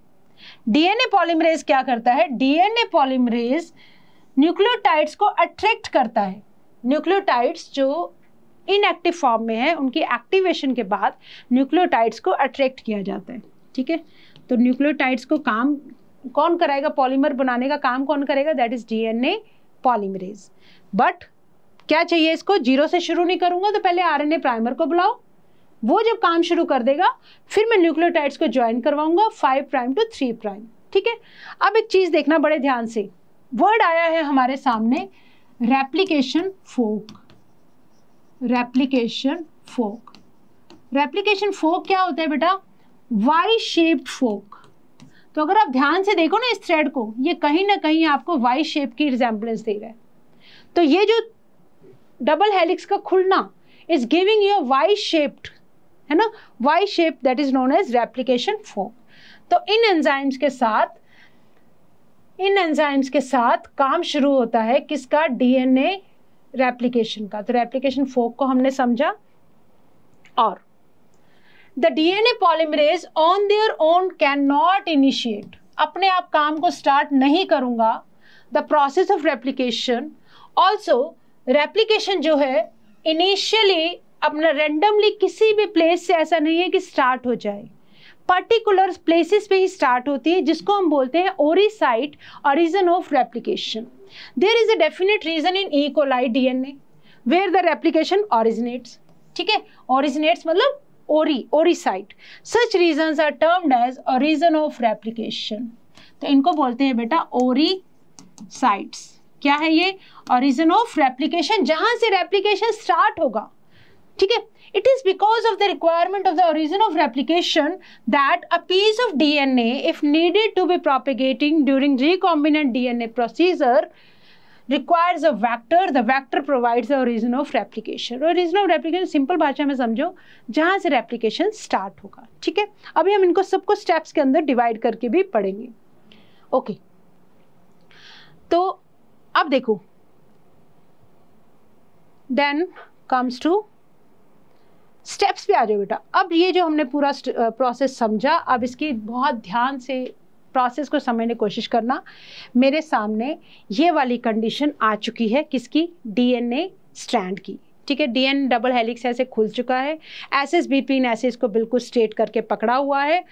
डीएनए पॉलीमरेज क्या करता है डीएनए पॉलीमरेज न्यूक्लियोटाइड्स को अट्रैक्ट करता है न्यूक्लियोटाइड्स जो इनएक्टिव फॉर्म में है उनकी एक्टिवेशन के बाद न्यूक्लियोटाइड्स को अट्रैक्ट किया जाता है ठीक है तो न्यूक्लियोटाइड्स को काम कौन कराएगा पॉलीमर बनाने का काम कौन करेगा that is DNA polymerase but क्या चाहिए इसको जीरो से शुरू नहीं करूंगा तो पहले आरएनए प्राइमर को बुलाओ वो जब काम शुरू कर देगा फिर मैं न्यूक्लियोटाइड्स को ज्वाइन करवाऊंगा five prime to three prime ठीक है अब एक चीज़ देखना बड़े ध्यान से वर्ड आया है हमारे सामने replication fork replication fork replication fork क्या होता है बेटा वाई शेप्ड फोक तो अगर आप ध्यान से देखो ना इस थ्रेड को ये कहीं ना कहीं आपको वाई शेप की एग्जाम्पलेंस दे रहा है तो ये जो डबल हेलिक्स का खुलना is giving you Y shaped है ना Y shape that is known as replication fork तो इन एंजाइम्स के साथ इन एंजाइम्स के साथ काम शुरू होता है किसका डीएनए रेप्लिकेशन का तो रेप्लिकेशन फोक को हमने समझा और the DNA polymerase on their own can not initiate अपने आप काम को स्टार्ट नहीं करूँगा the process of replication also replication जो है इनिशियली अपना रेंडमली किसी भी प्लेस से ऐसा नहीं है कि स्टार्ट हो जाए पर्टिकुलर प्लेसेस पे ही स्टार्ट होती है जिसको हम बोलते हैं ori site origin of replication there is a definite region in E coli D N A where the replication originates ठीक है ऑरिजिनेट्स मतलब ori ori site such region are termed as a region of replication तो इनको बोलते हैं बेटा ओरी sites क्या है ये ओरिजन ऑफ रेप्लीकेशन जहां से रेप्लीकेशन स्टार्ट होगा ठीक है it is because of the requirement of the origin of replication that a piece of DNA if needed to be propagating during recombinant DNA procedure requires a vector the vector provides a region of replication और region of replication simple भाषा में समझो जहाँ से replication start होगा ठीक है अभी हम इनको सबको स्टेप्स के अंदर डिवाइड करके भी पढ़ेंगे ओके तो अब देखो देन कम्स टू स्टेप्स भी आ जाओ बेटा अब ये जो हमने पूरा प्रोसेस समझा अब इसकी बहुत ध्यान से प्रोसेस को समझने की कोशिश करना मेरे सामने ये वाली कंडीशन आ चुकी है किसकी डीएनए स्ट्रैंड की ठीक है डीएन डबल हेलिक्स ऐसे खुल चुका है एस एस बी पी ऐसे इसको बिल्कुल स्ट्रेट करके पकड़ा हुआ है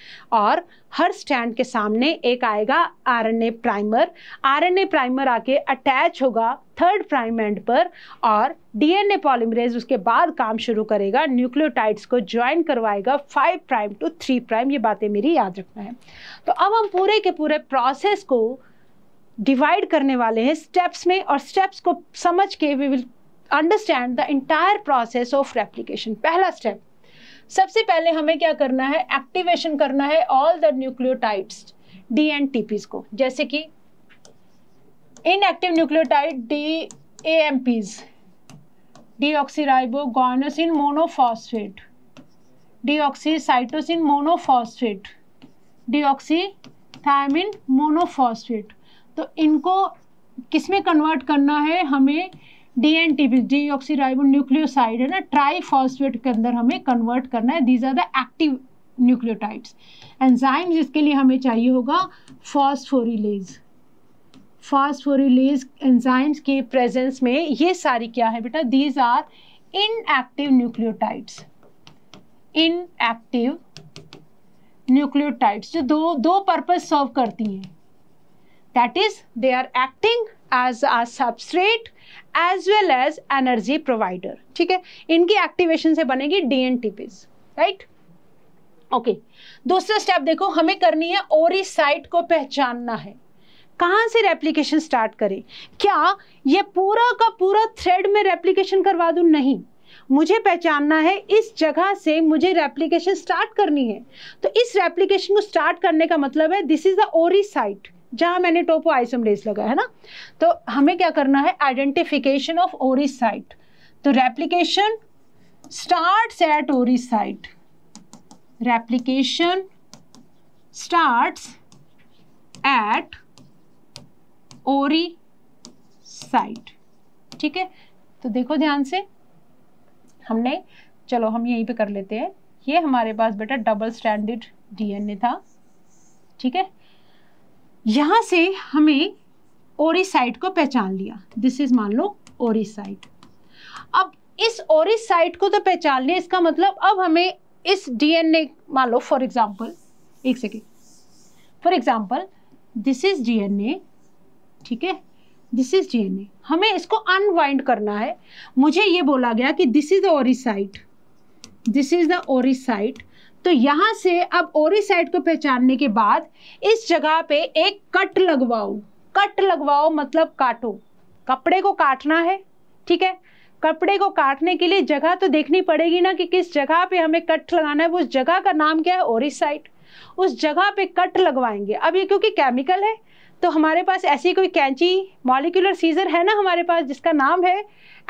और हर स्टैंड के सामने एक आएगा आरएनए प्राइमर आरएनए प्राइमर आके अटैच होगा थर्ड प्राइम एंड पर और डीएनए पॉलीमरेज उसके बाद काम शुरू करेगा न्यूक्लियोटाइड्स को ज्वाइन करवाएगा five prime to three prime ये बातें मेरी याद रखना है तो अब हम पूरे के पूरे प्रोसेस को डिवाइड करने वाले हैं स्टेप्स में और स्टेप्स को समझ के we will understand the entire process of replication पहला स्टेप सबसे पहले हमें क्या करना है एक्टिवेशन करना है all the nucleotides D and को जैसे कि active nucleotide D A M Ps deoxyribo guanosine monophosphate D cytosine monophosphate oxy thymine monophosphate तो इनको किस में कन्वर्ट करना है हमें D N T P D ऑक्सीराइबो nucleoside है ना ट्राईफॉस्फेट के अंदर हमें कन्वर्ट करना है these are the active nucleotides enzyme जिसके लिए हमें चाहिए होगा फॉस्फोरिलेज फॉस्फोरिलेज एंजाइम्स के प्रेजेंस में ये सारी क्या है बेटा these are inactive nucleotides inactive nucleotides जो दो दो पर्पज सर्व करती हैं that is they are acting as a substrate as well as energy provider ठीक है इनकी एक्टिवेशन से बनेगी D N TPs right okay दूसरा स्टेप देखो हमें करनी है ओरी साइट को पहचानना है कहाँ से रेप्लीकेशन स्टार्ट करें क्या ये पूरा का पूरा थ्रेड में रेप्लीकेशन करवा दूँ नहीं मुझे पहचानना है इस जगह से मुझे रेप्लीकेशन स्टार्ट करनी है तो इस रेप्लीकेशन को स्टार्ट करने का मतलब है this is the ori site जहाँ मैंने टोपो आइसम लेस लगाया है ना तो हमें क्या करना है आइडेंटिफिकेशन ऑफ ओरी साइट तो replication start at ori site replication start at ori site ठीक है तो देखो ध्यान से हमने चलो हम यहीं पे कर लेते हैं ये हमारे पास बेटा डबल स्टैंडर्ड डीएनए था ठीक है यहाँ से हमें ओरिसाइट को पहचान लिया दिस इज मान लो साइट अब इस साइट को तो पहचान लिया इसका मतलब अब हमें इस डीएनए मान लो फॉर एग्जाम्पल एक second for example this is DNA ठीक है दिस इज डीएनए हमें इसको अनवाइंड करना है मुझे ये बोला गया कि this is the site this is the site तो यहाँ से अब ओरी साइड को पहचानने के बाद इस जगह पे एक कट लगवाओ कट लगवाओ मतलब काटो कपड़े को काटना है ठीक है कपड़े को काटने के लिए जगह तो देखनी पड़ेगी ना कि किस जगह पे हमें कट लगाना है उस जगह का नाम क्या है ओरी साइड उस जगह पे कट लगवाएंगे अब ये क्योंकि केमिकल है तो हमारे पास ऐसी कोई कैंची मॉलिकुलर सीजर है ना हमारे पास जिसका नाम है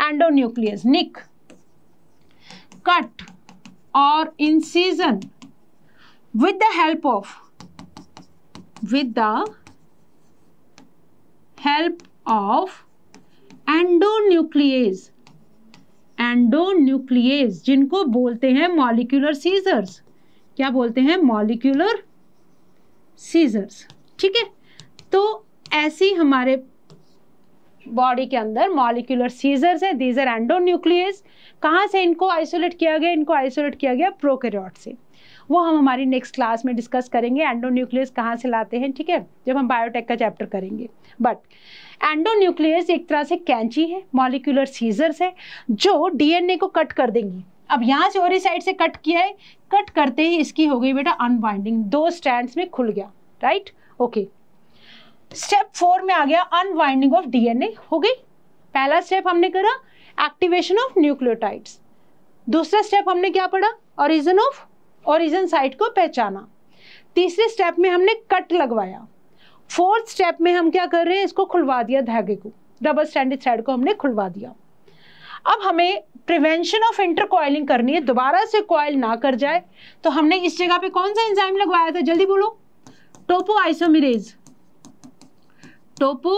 endonuclease nick cut with the help of with the help of endo of endo endonuclease जिनको बोलते हैं मॉलिक्यूलर सीजर्स क्या बोलते हैं मॉलिक्यूलर सीजर्स ठीक है तो ऐसी हमारे बॉडी के अंदर मॉलिकुलर सीजर्स हैं दीज आर एंडोन्यूक्लियस कहाँ से इनको आइसोलेट किया गया इनको आइसोलेट किया गया प्रोकेरियोट से वो हम हमारी नेक्स्ट क्लास में डिस्कस करेंगे एंडोन्यूक्लियस कहाँ से लाते हैं ठीक है जब हम बायोटेक का चैप्टर करेंगे बट एंडोन्यूक्लियस एक तरह से कैंची है मॉलिकुलर सीजर्स है जो डीएनए को कट कर देंगी अब यहाँ से और साइड से कट किया है कट करते ही इसकी हो गई बेटा अनबाइंडिंग दो स्टैंड में खुल गया right okay okay. Step four में आ गया अनवाइंडिंग ऑफ डीएनए हो गई पहला स्टेप हमने करा एक्टिवेशन ऑफ न्यूक्लियोटाइड्स दूसरा स्टेप हमने क्या पढ़ा ओरिजिन ऑफ ओरिजिन साइट को पहचाना तीसरे स्टेप में हमने कट लगवाया फोर्थ स्टेप में हम क्या कर रहे हैं इसको खुलवा दिया धागे को डबल स्टैंडर्ड थ्रेड को हमने खुलवा दिया अब हमें प्रिवेंशन ऑफ इंटरकॉयलिंग करनी है दोबारा से कॉयल ना कर जाए तो हमने इस जगह पे कौन सा एंजाइम लगवाया था जल्दी बोलो टोपो आइसोमिरेज़ टोपो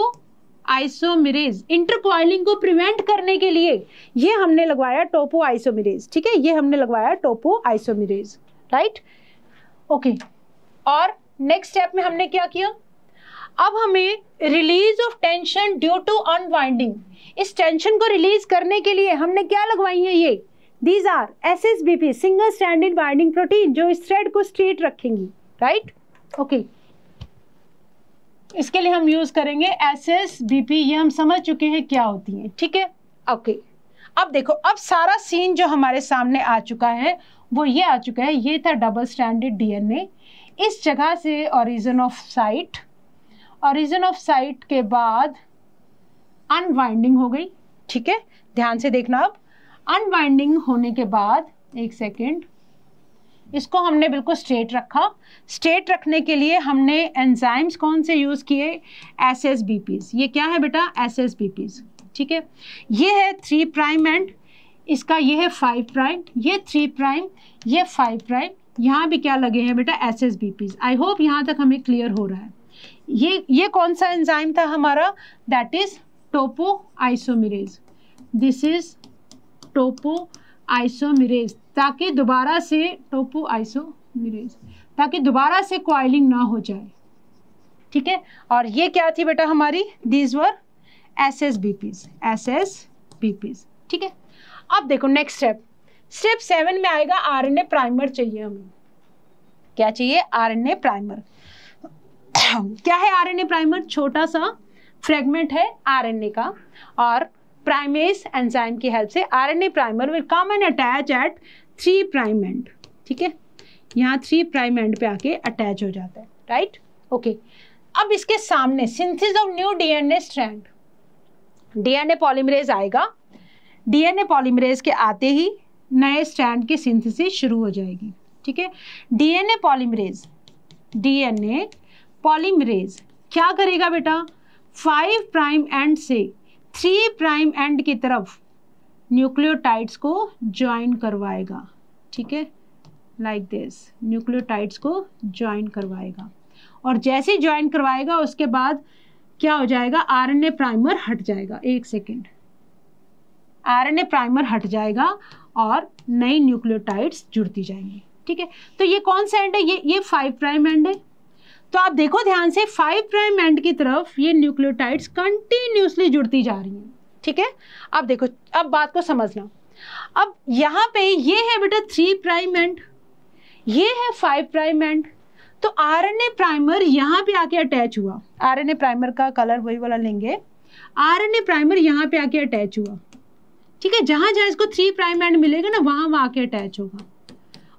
आइसोमिरेज इंटरकॉइलिंग को प्रिवेंट करने के लिए ये हमने लगवाया टोपो आइसोमिरेज ठीक है ये हमने लगवाया टोपो आइसोमिरेज राइट ओके और नेक्स्ट स्टेप में हमने क्या किया अब हमें release of tension due to unwinding इस टेंशन को रिलीज करने के लिए हमने क्या लगवाई है ये these are S S B P single standard binding protein जो इस थ्रेड को स्ट्रेट रखेंगी राइट ओके okay. इसके लिए हम यूज करेंगे एस एस बी पी ये हम समझ चुके हैं क्या होती है ठीक है ओके अब देखो अब सारा सीन जो हमारे सामने आ चुका है वो ये आ चुका है ये था डबल स्टैंडर्ड डीएनए इस जगह से origin of site origin of site के बाद अनवाइंडिंग हो गई ठीक है ध्यान से देखना अब अनवाइंडिंग होने के बाद एक सेकेंड इसको हमने बिल्कुल स्ट्रेट रखा स्ट्रेट रखने के लिए हमने एंजाइम्स कौन से यूज़ किए एस एस बी पीज ये क्या है बेटा एस एस बी पीज ठीक है ये है थ्री प्राइम एंड इसका ये है फाइव प्राइम ये थ्री प्राइम ये फाइव प्राइम यहाँ भी क्या लगे हैं बेटा S S B Ps I hope यहाँ तक हमें क्लियर हो रहा है ये ये कौन सा एंजाइम था हमारा that is topo isomerase this is topo isomerase ताकि दोबारा से टोपो आइसोमिरेज ताकि दोबारा से क्वाइलिंग ना हो जाए ठीक है और ये क्या थी बेटा हमारी these were S S B Ps S S B Ps ठीक है अब देखो नेक्स्ट स्टेप स्टेप सेवन में आएगा आर एन ए प्राइमर चाहिए हमें क्या चाहिए आर एन ए प्राइमर क्या है आर एन ए प्राइमर छोटा सा फ्रेगमेंट है आर एन ए का और प्राइमेस एंजाइम की हेल्प से RNA primer will come and attach at three prime end ठीक है यहाँ थ्री प्राइम एंड पे आके अटैच हो जाता है राइट right? Okay okay. अब इसके सामने synthesis of new DNA strand DNA polymerase आएगा डीएनए पॉलीमरेज के आते ही नए स्ट्रैंड की सिंथेसिस शुरू हो जाएगी ठीक है डीएनए पॉलीमरेज डीएनए पॉलीमरेज क्या करेगा बेटा फाइव प्राइम एंड से थ्री प्राइम एंड की तरफ न्यूक्लियोटाइड्स को ज्वाइन करवाएगा ठीक है लाइक दिस न्यूक्लियोटाइड्स को ज्वाइन करवाएगा और जैसे ज्वाइन करवाएगा उसके बाद क्या हो जाएगा आरएनए प्राइमर हट जाएगा एक सेकेंड आरएनए प्राइमर हट जाएगा और नई न्यूक्लियोटाइड्स जुड़ती जाएंगी ठीक है तो ये कौन सा एंड है ये ये फाइव प्राइम एंड है तो आप देखो ध्यान से फाइव प्राइम एंड की तरफ ये न्यूक्लियोटाइड्स कंटिन्यूसली जुड़ती जा रही हैं ठीक है अब देखो अब बात को समझना अब यहाँ पे ये है बेटा थ्री प्राइम एंड ये है फाइव प्राइम एंड तो आरएनए प्राइमर यहाँ पे आके अटैच हुआ आरएनए प्राइमर का कलर वही वाला लेंगे आरएनए प्राइमर यहाँ पे आके अटैच हुआ ठीक है जहाँ जहाँ इसको थ्री प्राइम एंड मिलेगा ना वहाँ वहाँ आके अटैच होगा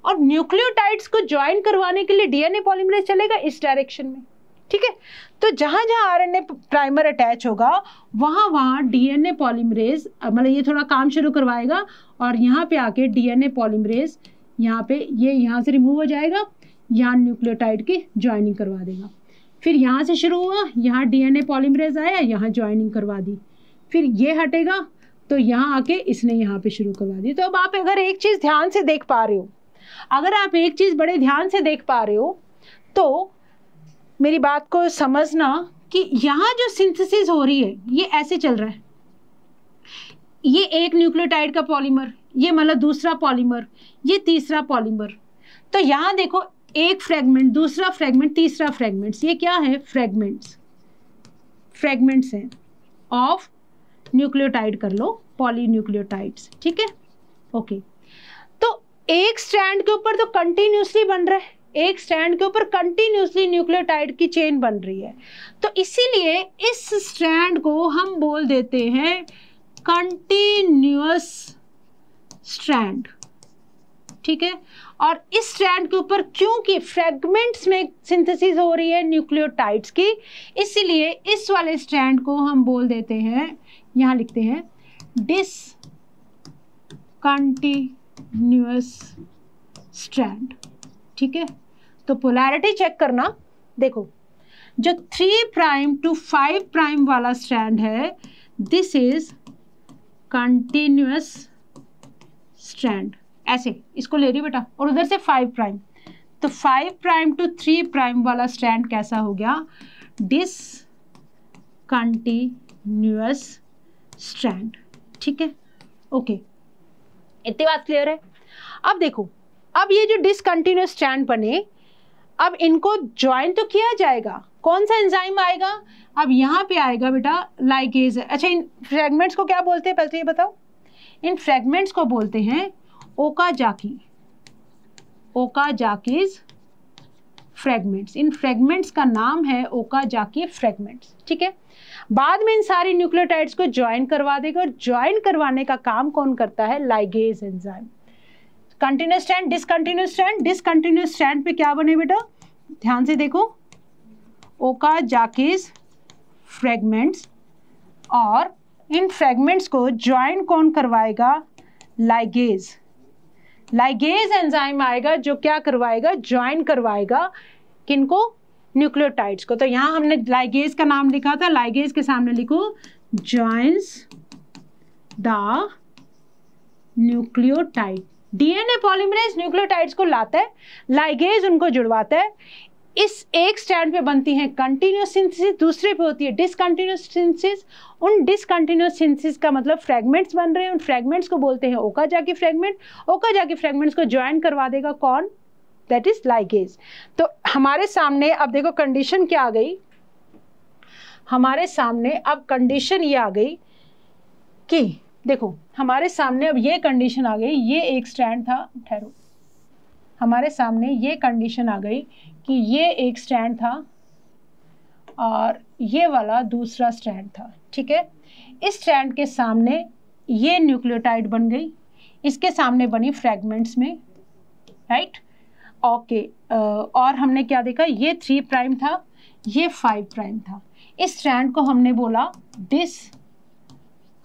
और न्यूक्लियोटाइड्स को ज्वाइन करवाने के लिए डीएनए पॉलीमरेज चलेगा इस डायरेक्शन में ठीक है तो जहाँ जहाँ आरएनए प्राइमर अटैच होगा वहाँ वहाँ डीएनए पॉलीमरेज मतलब ये थोड़ा काम शुरू करवाएगा और यहाँ पे आके डीएनए पॉलीमरेज यहाँ पे ये यह यहाँ से रिमूव हो जाएगा यहाँ न्यूक्लियोटाइड की ज्वाइनिंग करवा देगा फिर यहाँ से शुरू हुआ यहाँ डीएनए पॉलीमरेज आया यहाँ ज्वाइनिंग करवा दी फिर ये हटेगा तो यहाँ आके इसने यहाँ पे शुरू करवा दी तो अब आप अगर एक चीज़ ध्यान से देख पा रहे हो अगर आप एक चीज़ बड़े ध्यान से देख पा रहे हो तो मेरी बात को समझना कि यहाँ जो सिंथेसिस हो रही है ये ऐसे चल रहा है ये एक न्यूक्लियोटाइड का पॉलीमर ये मतलब दूसरा पॉलीमर ये तीसरा पॉलीमर तो यहाँ देखो एक फ्रेगमेंट दूसरा फ्रेगमेंट तीसरा फ्रेगमेंट्स ये क्या है फ्रेगमेंट्स फ्रेगमेंट्स हैं ऑफ न्यूक्लियोटाइड कर लो पॉलीन्यूक्लियोटाइड्स ठीक है ओके okay. एक स्टैंड के ऊपर तो कंटिन्यूसली बन रहा है एक स्ट्रैंड के ऊपर कंटिन्यूसली न्यूक्लियोटाइड की चेन बन रही है तो इसीलिए इस स्ट्रैंड को हम बोल देते हैं कंटिन्यूस स्ट्रैंड ठीक है और इस स्ट्रैंड के ऊपर क्योंकि फ्रेगमेंट्स में सिंथेसिस हो रही है न्यूक्लियोटाइड्स की इसीलिए इस वाले स्ट्रैंड को हम बोल देते हैं यहां लिखते हैं डिस कंटी न्यूएस स्ट्रैंड ठीक है तो पोलैरिटी चेक करना देखो जो three prime to five prime वाला स्ट्रैंड है दिस इज कंटिन्यूस स्ट्रैंड ऐसे इसको ले रही बेटा और उधर से फाइव प्राइम तो five prime to three prime वाला स्ट्रैंड कैसा हो गया डिस कंटिन्यूस स्ट्रैंड ठीक है ओके okay. इतनी बात क्लियर है अब देखो अब ये जो डिसकंटिन्यूस स्टैंड बने अब इनको ज्वाइन तो किया जाएगा कौन सा एंजाइम आएगा अब यहाँ पे आएगा बेटा लाइकेज अच्छा इन फ्रेगमेंट्स को क्या बोलते हैं पहले तो ये बताओ इन फ्रेगमेंट्स को बोलते हैं ओका जाकी ओका जाकीज फ्रेगमेंट्स इन फ्रेगमेंट्स का नाम है ओका जाकी फ्रेगमेंट्स ठीक है बाद में इन सारी न्यूक्लियोटाइड्स को ज्वाइन करवा देगा और ज्वाइन करवाने का काम कौन करता है ligase enzyme continuous stand discontinuous stand discontinuous stand पे क्या बने बेटा ध्यान से देखो ओका जाकेज फ्रेगमेंट्स और इन फ्रेगमेंट्स को ज्वाइन कौन करवाएगा लाइगेज लाइगेज एंजाइम आएगा जो क्या करवाएगा ज्वाइन करवाएगा किनको न्यूक्लियोटाइड्स को तो यहाँ हमने लाइगेज का नाम लिखा था लाइगेज के सामने लिखो joins the nucleotide DNA polymerase nucleotides को लाता है लाइगेज उनको जुड़वाता है इस एक स्टैंड पे बनती हैं कंटिन्यूस सिंथेसिस दूसरे पे होती है डिसकंटिन्यूस सिंथेसिस उन डिसकंटिन्यूस सिंथेसिस का मतलब फ्रेगमेंट्स बन रहे हैं उन फ्रेगमेंट्स को बोलते हैं ओका जाके फ्रेगमेंट ओका जाके फ्रेगमेंट्स को ज्वाइन करवा देगा कौन दैट इज लाइगेज तो हमारे सामने अब देखो कंडीशन क्या आ गई हमारे सामने अब कंडीशन ये आ गई कि देखो हमारे सामने अब ये कंडीशन आ गई ये एक स्टैंड था ठहरो हमारे सामने ये कंडीशन आ गई कि ये एक स्टैंड था और ये वाला दूसरा स्टैंड था ठीक है इस स्टैंड के सामने ये न्यूक्लियोटाइड बन गई इसके सामने बनी फ्रैगमेंट्स में राइट ओके और हमने क्या देखा ये थ्री प्राइम था ये फाइव प्राइम था इस स्ट्रैंड को हमने बोला 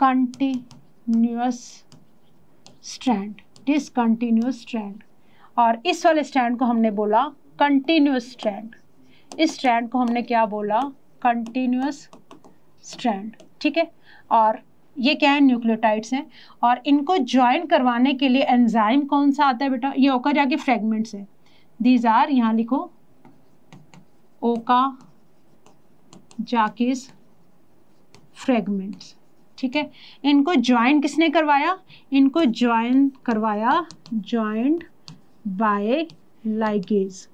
discontinuous strand discontinuous strand और इस वाले स्ट्रैंड को हमने बोला कंटिन्यूस स्ट्रैंड इस स्ट्रैंड को हमने क्या बोला कंटिन्यूस स्ट्रैंड ठीक है और ये क्या है न्यूक्लियोटाइड्स हैं और इनको ज्वाइन करवाने के लिए एंजाइम कौन सा आता है बेटा ये होकर जाके फ्रेगमेंट्स है दीज आर यहाँ लिखो ओका जाकिस फ्रेगमेंट्स ठीक है इनको ज्वाइन किसने करवाया इनको ज्वाइन करवाया ज्वाइंट बाय लाइगेज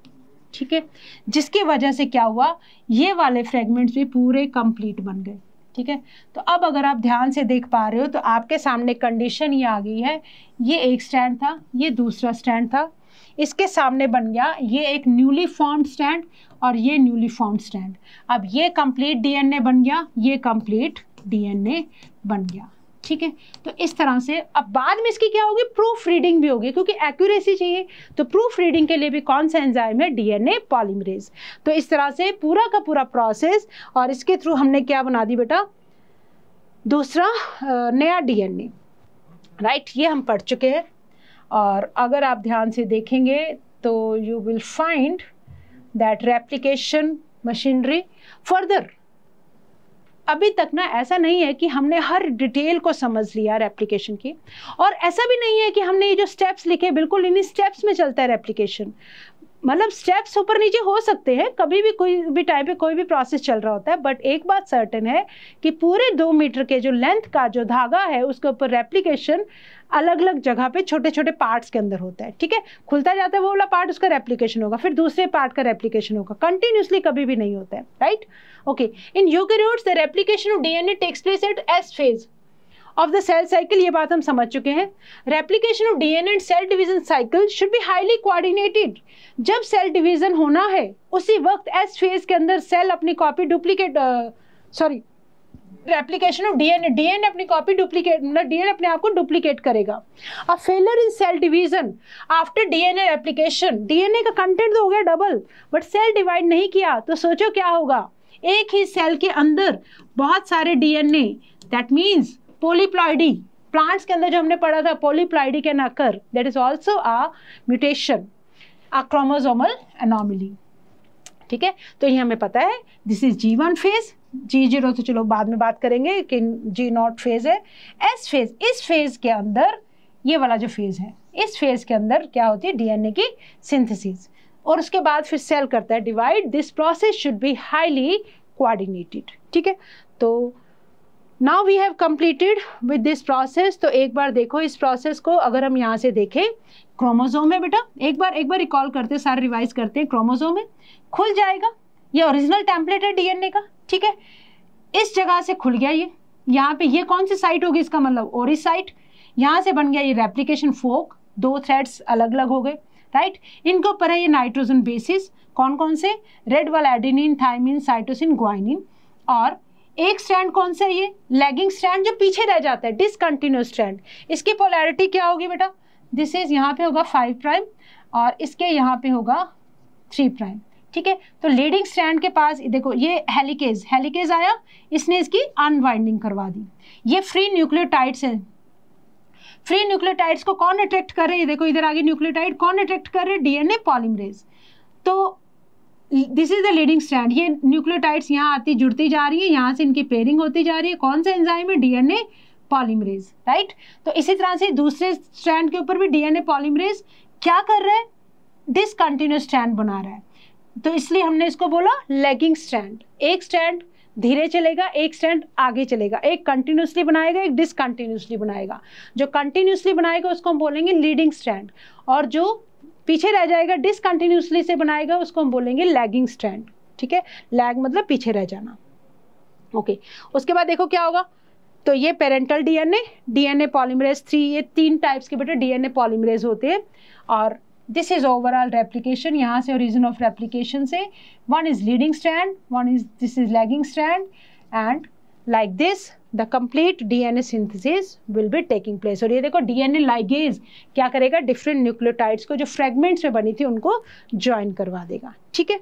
ठीक है जिसकी वजह से क्या हुआ ये वाले फ्रेगमेंट्स भी पूरे कंप्लीट बन गए ठीक है तो अब अगर आप ध्यान से देख पा रहे हो तो आपके सामने कंडीशन ये आ गई है ये एक स्टैंड था ये दूसरा स्टैंड था इसके सामने बन गया ये एक न्यूली फॉर्म स्टैंड और ये न्यूली फॉर्म स्टैंड अब ये कंप्लीट डीएनए बन गया ये कंप्लीट डीएनए बन गया ठीक है तो इस तरह से अब बाद में इसकी क्या होगी प्रूफ रीडिंग भी होगी क्योंकि एक्यूरेसी चाहिए तो प्रूफ रीडिंग के लिए भी कौन सा एंजाइम है डीएनए पॉलीमरेज तो इस तरह से पूरा का पूरा प्रोसेस और इसके थ्रू हमने क्या बना दी बेटा दूसरा नया डीएनए राइट ये हम पढ़ चुके हैं और अगर आप ध्यान से देखेंगे तो you will find that replication machinery further अभी तक ना ऐसा नहीं है कि हमने हर डिटेल को समझ लिया रेप्लिकेशन की और ऐसा भी नहीं है कि हमने ये जो स्टेप्स लिखे बिल्कुल इन्हीं स्टेप्स में चलता है रेप्लिकेशन मतलब स्टेप्स ऊपर नीचे हो सकते हैं कभी भी कोई भी टाइम पे कोई भी प्रोसेस चल रहा होता है बट एक बात सर्टन है कि पूरे दो मीटर के जो लेंथ का जो धागा है उसके ऊपर रेप्लीकेशन अलग अलग जगह पे छोटे छोटे पार्ट्स के अंदर होता है ठीक है खुलता जाता है वो वाला पार्ट उसका रेप्लीकेशन होगा फिर दूसरे पार्ट का रेप्लीकेशन होगा कंटिन्यूसली कभी भी नहीं होता है right okay in eukaryotes the replication of DNA takes place at S phase of the cell cycle ये बात हम समझ चुके हैं replication of DNA and cell division cycle should be highly coordinated जब सेल डिवीजन होना है उसी वक्त एस फेज के अंदर सेल अपनी copy duplicate sorry uh, replication of DNA DNA अपनी कॉपी डुप्लीकेट मतलब डीएनए अपने आप को डुप्लीकेट करेगा अब failure in cell division after DNA replication DNA का कंटेंट तो हो गया डबल बट सेल डिवाइड नहीं किया तो सोचो क्या होगा एक ही सेल के अंदर बहुत सारे DNA that means polyploidy plants के अंदर जो हमने पढ़ा था polyploidy can occur that is also a mutation a chromosomal anomaly ठीक है तो ये हमें पता है this is G one phase G zero से चलो बाद में बात करेंगे कि जी नॉट फेज़ है एस फेज़ इस फेज़ के अंदर ये वाला जो फेज़ है इस फेज़ के अंदर क्या होती है डीएनए की सिंथेसिस और उसके बाद फिर सेल करता है divide this process should be highly coordinated ठीक है तो now we have completed with this process तो एक बार देखो इस प्रोसेस को अगर हम यहाँ से देखें क्रोमोजोम है बेटा एक बार एक बार रिकॉल करते हैं सारे रिवाइज करते हैं क्रोमोजोम है खुल जाएगा ये ओरिजिनल टेम्पलेट है डीएनए का ठीक है इस जगह से खुल गया ये यहाँ पे ये कौन सी साइट होगी इसका मतलब इस साइट यहाँ से बन गया ये रेप्लीकेशन फोक दो थ्रेड्स अलग अलग हो गए राइट इनके ऊपर है ये नाइट्रोजन बेसिस कौन कौन से रेड वाला एडिनिन थाइमिन साइटोसिन ग्वाइनिन और एक स्ट्रैंड कौन सा है ये लेगिंग स्ट्रैंड जो पीछे रह जाता है डिसकंटिन्यू स्ट्रैंड इसकी पोलैरिटी क्या होगी बेटा दिस इज यहाँ पे होगा फाइव प्राइम और इसके यहाँ पे होगा थ्री प्राइम ठीक है तो लीडिंग स्ट्रैंड के पास देखो ये हेलीकेज हेलीकेज आया इसने इसकी अनवाइंडिंग करवा दी ये फ्री न्यूक्लियोटाइड्स है फ्री न्यूक्लियोटाइड्स को कौन अट्रैक्ट कर रहे हैं देखो इधर आगे न्यूक्लियोटाइड कौन अट्रैक्ट कर रहे हैं डीएनए पॉलीमरेज तो this is the leading stand ये न्यूक्लियोटाइड्स यहाँ आती जुड़ती जा रही है यहाँ से इनकी पेयरिंग होती जा रही है कौन सा एंजाइम है डीएनए पॉलीमरेज राइट तो इसी तरह से दूसरे स्टैंड के ऊपर भी डीएनए पॉलीमरेज क्या कर रहे हैं डिसकंटिन्यूस स्टैंड बना रहा है तो इसलिए हमने इसको बोला लेगिंग स्टैंड एक स्टैंड धीरे चलेगा एक स्टैंड आगे चलेगा एक कंटिन्यूसली बनाएगा एक डिसकंटिन्यूसली बनाएगा जो कंटिन्यूसली बनाएगा उसको हम बोलेंगे लीडिंग स्टैंड और जो पीछे रह जाएगा डिसकंटिन्यूसली से बनाएगा उसको हम बोलेंगे लैगिंग स्टैंड ठीक है लैग मतलब पीछे रह जाना ओके okay. उसके बाद देखो क्या होगा तो ये parental DNA DNA polymerase three ये तीन टाइप्स के बेटे डीएनए पॉलीमरेज होते हैं और दिस इज़ ओवरऑल रेप्लीकेशन यहाँ से ओरिजिन ऑफ रेप्लीकेशन से one is leading stand one is this is lagging stand and like this the complete a synthesis will be taking place और ये देखो डी एन ए ligase क्या करेगा different nucleotides को जो फ्रेगमेंट्स में बनी थी उनको ज्वाइन करवा देगा ठीक है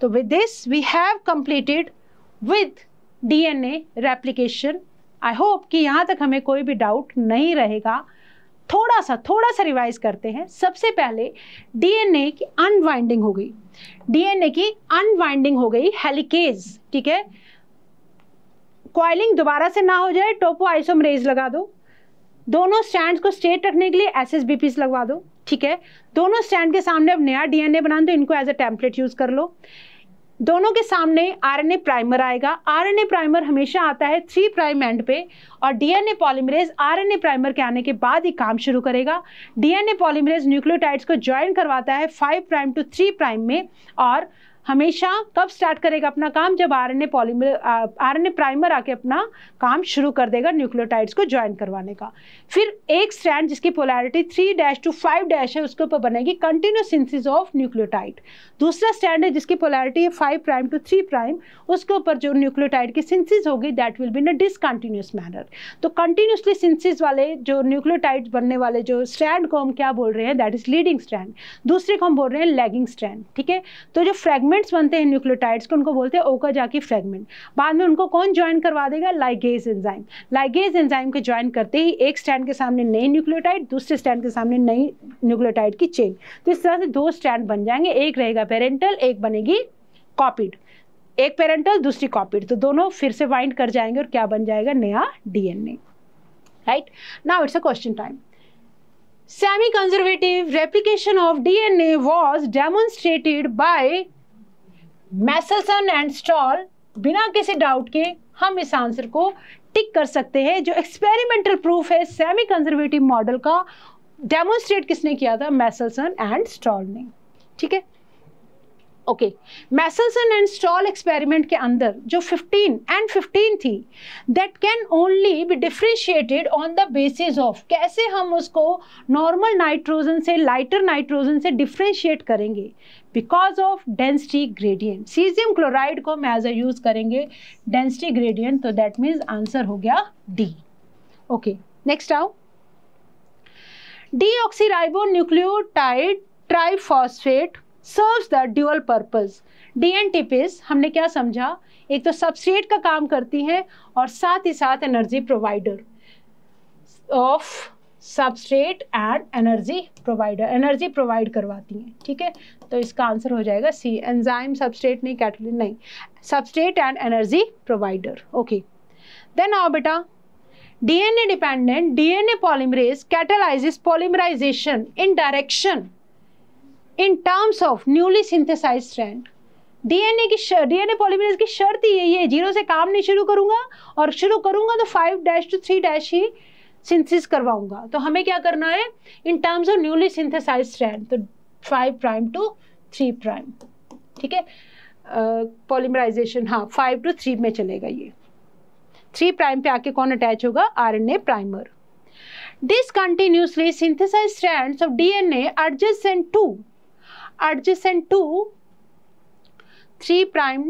तो with this we have completed with a replication I hope कि यहाँ तक हमें कोई भी डाउट नहीं रहेगा थोड़ा सा थोड़ा सा रिवाइज करते हैं सबसे पहले डीएनए की अनवाइंडिंग हो गई डीएनए की अनवाइंडिंग हो गई हेलिकेज ठीक है क्वाइलिंग दोबारा से ना हो जाए टोपो आइसोमरेज लगा दो दोनों स्टैंड को स्ट्रेट रखने के लिए एस एस लगवा दो ठीक है दोनों स्टैंड के सामने अब नया डीएनए बना दो इनको एज अ टेम्पलेट यूज़ कर लो दोनों के सामने आरएनए प्राइमर आएगा आरएनए प्राइमर हमेशा आता है थ्री प्राइम एंड पे और डीएनए पॉलीमरेज आरएनए प्राइमर के आने के बाद ही काम शुरू करेगा डीएनए पॉलीमरेज न्यूक्लियोटाइड्स को ज्वाइन करवाता है five prime to three prime में और हमेशा कब स्टार्ट करेगा अपना काम जब आरएनए पॉलीमर आरएनए प्राइमर आके अपना काम शुरू कर देगा न्यूक्लियोटाइड्स को ज्वाइन करवाने का फिर एक स्ट्रैंड जिसकी polarity three dash to five dash है उसके ऊपर बनेगी कंटिन्यूस ऑफ न्यूक्लियोटाइड दूसरा स्ट्रैंड है जिसकी पोलैरिटी है five prime to three prime उसके ऊपर जो न्यूक्लियोटाइड की सिंसिस होगी that will be in a discontinuous manner तो कंटिन्यूसली सिंसिस वाले जो न्यूक्लियोटाइड बनने वाले जो स्ट्रैंड को हम क्या बोल रहे हैं दैट इज लीडिंग स्ट्रैंड दूसरे को हम बोल रहे हैं लैगिंग स्ट्रैंड ठीक है तो जो फ्रेगमेंट फ्रेगमेंट्स बनते हैं न्यूक्लियोटाइड्स को उनको बोलते हैं ओका जाके फ्रेगमेंट बाद में उनको कौन ज्वाइन करवा देगा लाइगेज एंजाइम लाइगेज एंजाइम के ज्वाइन करते ही एक स्टैंड के सामने नई न्यूक्लियोटाइड दूसरे स्टैंड के सामने नई न्यूक्लियोटाइड की चेन तो इस तरह से दो स्टैंड बन जाएंगे एक रहेगा पेरेंटल एक बनेगी कॉपीड एक पेरेंटल दूसरी कॉपीड तो दोनों फिर से वाइंड कर जाएंगे और क्या बन जाएगा नया DNA right now it's a question time semi conservative semi of D N A was demonstrated by Meselson and Stahl बिना किसी डाउट के हम इस आंसर को टिक कर सकते हैं जो एक्सपेरिमेंटल प्रूफ है सेमी कंजर्वेटिव मॉडल का डेमोन्स्ट्रेट किसने किया था मैसलसन एंड स्टॉल ने ठीक है okay Meselson and Stahl experiment के अंदर जो 15 एंड 15 थी that can only be differentiated on the basis of कैसे हम उसको नॉर्मल नाइट्रोजन से लाइटर नाइट्रोजन से डिफ्रेंशिएट करेंगे because of density gradient caesium chloride को हम एज अ यूज़ करेंगे डेंसिटी ग्रेडियंट तो दैट मीन्स आंसर हो गया डी ओके नेक्स्ट आओ D oxyribo nucleotide triphosphate serves the dual purpose D purpose dNTPs हमने क्या समझा एक तो सबस्ट्रेट का काम करती है और साथ ही साथ energy provider of substrate and energy provider energy provide करवाती हैं ठीक है तो इसका आंसर हो जाएगा सी एंजाइम सबस्टेट नहीं कैटलिन नहीं substrate and energy provider okay then आओ बेटा DNA dependent DNA polymerase catalyses polymerisation in direction in terms of newly synthesise strand DNA की डीएनए पॉलीमरेज की शर्त ही यही है जीरो से काम नहीं शुरू करूंगा और शुरू करूंगा तो five dash to three dash ही सिंथेसिस करवाऊंगा तो हमें क्या करना है in terms of newly synthesise strand तो five prime to three prime ठीक है पॉलीमराइजेशन हाँ फाइव टू थ्री में चलेगा ये थ्री प्राइम पे आके कौन अटैच होगा RNA primer discontinuously synthesized strands of DNA adjacent to adjacent to 3 prime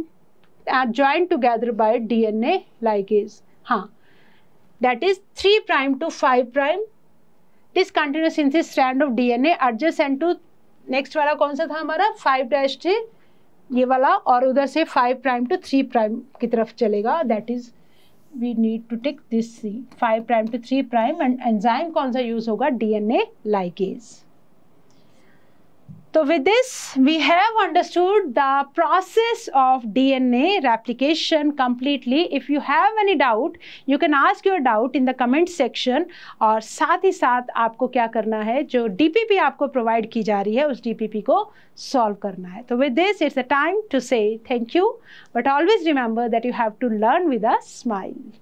are joined together by DNA ligase. हाँ that is 3 prime to 5 prime discontinuous synthesis strand of DNA adjacent to next वाला कौन सा था हमारा five dash three ये वाला और उधर से five prime to three prime की तरफ चलेगा that is we need to take this C five prime to three prime and enzyme कौन सा यूज होगा डीएनए लाइकेज तो with this we have understood the process of D N A replication completely if you have any doubt you can ask your doubt in the comment section और साथ ही साथ आपको क्या करना है जो डी पी पी आपको प्रोवाइड की जा रही है उस डी पी पी को सॉल्व करना है तो with this it's a time to say thank you but always remember that you have to learn with a smile